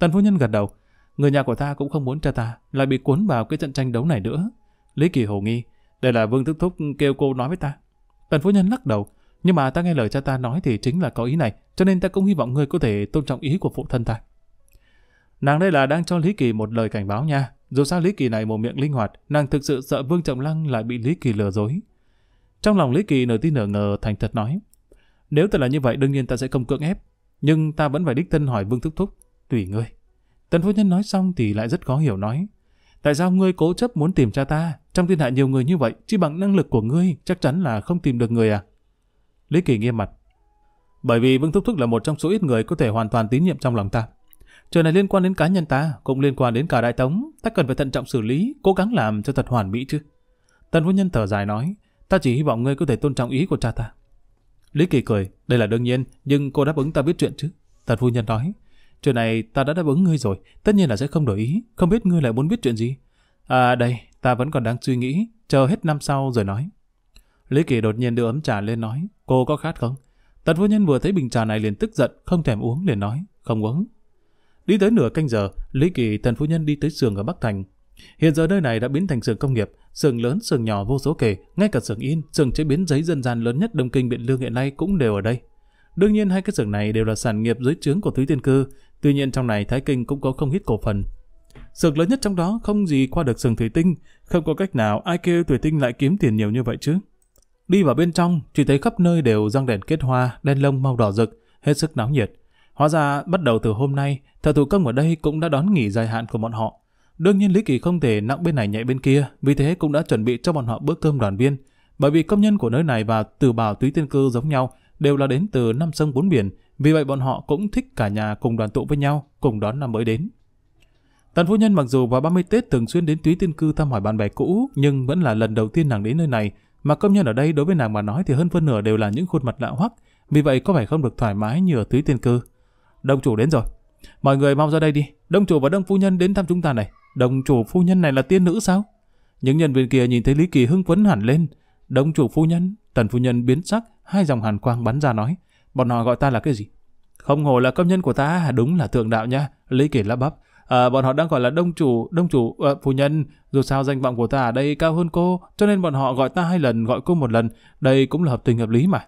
Tần phu nhân gật đầu, người nhà của ta cũng không muốn cha ta lại bị cuốn vào cái trận tranh đấu này nữa. Lý Kỳ hồ nghi, đây là Vương Thức Thúc kêu cô nói với ta. Tần phu nhân lắc đầu, nhưng mà ta nghe lời cha ta nói thì chính là có ý này, cho nên ta cũng hy vọng ngươi có thể tôn trọng ý của phụ thân ta. Nàng đây là đang cho Lý Kỳ một lời cảnh báo nha, dù sao Lý Kỳ này một miệng linh hoạt, nàng thực sự sợ Vương Trọng Lăng lại bị Lý Kỳ lừa dối. Trong lòng Lý Kỳ nửa tin nửa ngờ thành thật nói, nếu ta là như vậy đương nhiên ta sẽ không cưỡng ép, nhưng ta vẫn phải đích thân hỏi Vương Thúc Thúc, tùy ngươi. Tần phu nhân nói xong thì lại rất khó hiểu nói, Tại sao ngươi cố chấp muốn tìm cha ta? Trong thiên hạ nhiều người như vậy, chỉ bằng năng lực của ngươi, chắc chắn là không tìm được người à? Lý Kỳ nghiêm mặt. Bởi vì Vương Thúc Thúc là một trong số ít người có thể hoàn toàn tín nhiệm trong lòng ta. Chuyện này liên quan đến cá nhân ta, cũng liên quan đến cả đại tống, ta cần phải thận trọng xử lý, cố gắng làm cho thật hoàn mỹ chứ. Tần phu nhân thở dài nói, ta chỉ hy vọng ngươi có thể tôn trọng ý của cha ta. Lý Kỳ cười, đây là đương nhiên, nhưng cô đáp ứng ta biết chuyện chứ. Tần phu nhân nói, Chuyện này ta đã đáp ứng ngươi rồi, tất nhiên là sẽ không đổi ý, không biết ngươi lại muốn biết chuyện gì. À đây, ta vẫn còn đang suy nghĩ, chờ hết năm sau rồi nói. Lý Kỳ đột nhiên đưa ấm trà lên nói, cô có khát không? Tần Phu nhân vừa thấy bình trà này liền tức giận, không thèm uống liền nói, không uống. Đi tới nửa canh giờ, Lý Kỳ Tần phu nhân đi tới xưởng ở Bắc Thành. Hiện giờ nơi này đã biến thành xưởng công nghiệp, xưởng lớn, xưởng nhỏ vô số kể, ngay cả xưởng in, xưởng chế biến giấy dân gian lớn nhất Đông Kinh Biện Lương hiện nay cũng đều ở đây. Đương nhiên hai cái xưởng này đều là sản nghiệp dưới trướng của Thúy Tiên Cư, tuy nhiên trong này Thái Kinh cũng có không ít cổ phần. Xưởng lớn nhất trong đó không gì qua được xưởng thủy tinh, không có cách nào ai kêu thủy tinh lại kiếm tiền nhiều như vậy chứ. Đi vào bên trong, chỉ thấy khắp nơi đều răng đèn kết hoa, đen lông màu đỏ rực, hết sức náo nhiệt. Hóa ra, bắt đầu từ hôm nay, thợ thủ công ở đây cũng đã đón nghỉ dài hạn của bọn họ. Đương nhiên Lý Kỳ không thể nặng bên này nhạy bên kia, vì thế cũng đã chuẩn bị cho bọn họ bữa cơm đoàn viên. Bởi vì công nhân của nơi này và từ bảo túy tiên cư giống nhau, đều là đến từ năm sông bốn biển, vì vậy bọn họ cũng thích cả nhà cùng đoàn tụ với nhau, cùng đón năm mới đến. Tần phu nhân mặc dù vào 30 Tết thường xuyên đến túy tiên cư thăm hỏi bạn bè cũ, nhưng vẫn là lần đầu tiên nàng đến nơi này, mà công nhân ở đây đối với nàng mà nói thì hơn phân nửa đều là những khuôn mặt lạ hoắc, vì vậy có vẻ không được thoải mái như ở túy tiên cư. Đông chủ đến rồi. Mọi người mau ra đây đi, đông chủ và đông phu nhân đến thăm chúng ta này. Đông chủ phu nhân này là tiên nữ sao? Những nhân viên kia nhìn thấy Lý Kỳ hưng phấn hẳn lên. Đông chủ phu nhân, Tần phu nhân biến sắc, hai dòng hàn quang bắn ra nói, bọn họ gọi ta là cái gì? Không hồ là công nhân của ta, à, đúng là thượng đạo nha, Lý Kỳ lắp bắp. À, bọn họ đang gọi là đông chủ, đông chủ, à, phu nhân, dù sao danh vọng của ta ở đây cao hơn cô, cho nên bọn họ gọi ta hai lần, gọi cô một lần, đây cũng là hợp tình hợp lý mà.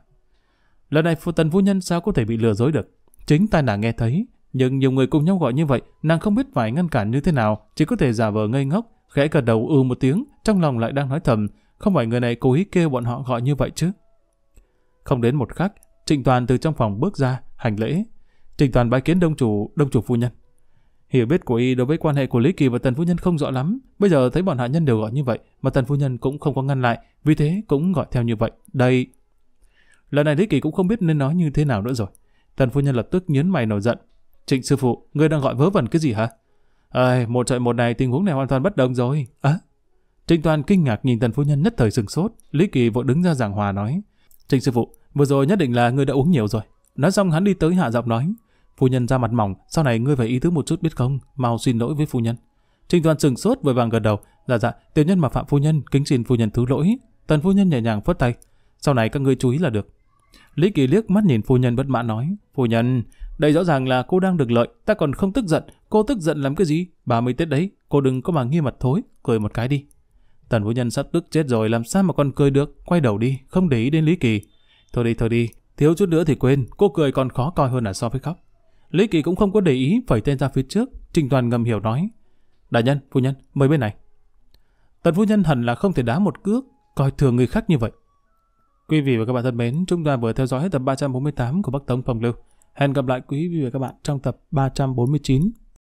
Lần này phu tần phu nhân sao có thể bị lừa dối được? Chính tai nàng nghe thấy, nhưng nhiều người cùng nhau gọi như vậy, nàng không biết phải ngăn cản như thế nào, chỉ có thể giả vờ ngây ngốc, khẽ gật đầu ư một tiếng, trong lòng lại đang nói thầm, không phải người này cố ý kêu bọn họ gọi như vậy chứ. Không đến một khắc, Trịnh Toàn từ trong phòng bước ra, hành lễ. Trịnh Toàn bái kiến đông chủ, đông chủ phu nhân. Hiểu biết của y đối với quan hệ của Lý Kỳ và Tần Phu Nhân không rõ lắm. Bây giờ thấy bọn hạ nhân đều gọi như vậy, mà Tần Phu Nhân cũng không có ngăn lại, vì thế cũng gọi theo như vậy. Đây... Lần này Lý Kỳ cũng không biết nên nói như thế nào nữa rồi. Tần Phu Nhân lập tức nhấn mày nổi giận. Trịnh sư phụ, ngươi đang gọi vớ vẩn cái gì hả? Ây, một trọi một này tình huống này hoàn toàn bất đồng rồi. Á, à, Trịnh Toàn kinh ngạc nhìn tần phu nhân nhất thời sừng sốt, Lý Kỳ vội đứng ra giảng hòa nói: "Trịnh sư phụ, vừa rồi nhất định là ngươi đã uống nhiều rồi." Nói xong hắn đi tới hạ giọng nói: "Phu nhân ra mặt mỏng, sau này ngươi phải ý tứ một chút biết không, mau xin lỗi với phu nhân." Trịnh Toàn sừng sốt vội vàng gật đầu, "Dạ dạ, tiểu nhân mà phạm phu nhân, kính xin phu nhân thứ lỗi." Tần phu nhân nhẹ nhàng phất tay, "Sau này các ngươi chú ý là được." Lý Kỳ liếc mắt nhìn phu nhân bất mãn nói: "Phu nhân, đây rõ ràng là cô đang được lợi, ta còn không tức giận, cô tức giận làm cái gì? Bà mươi Tết đấy, cô đừng có mà nghi mặt thối, cười một cái đi." Tần Vũ Nhân sắp tức chết rồi làm sao mà con cười được, quay đầu đi, không để ý đến Lý Kỳ. Thôi đi, thôi đi, thiếu chút nữa thì quên, cô cười còn khó coi hơn là so với khóc. Lý Kỳ cũng không có để ý, phẩy tên ra phía trước, Trình Toàn ngầm hiểu nói. Đại nhân, phu nhân, mời bên này. Tần Phu Nhân hẳn là không thể đá một cước, coi thường người khác như vậy. Quý vị và các bạn thân mến, chúng ta vừa theo dõi tập 348 của Bắc Tống Phòng Lưu. Hẹn gặp lại quý vị và các bạn trong tập 349.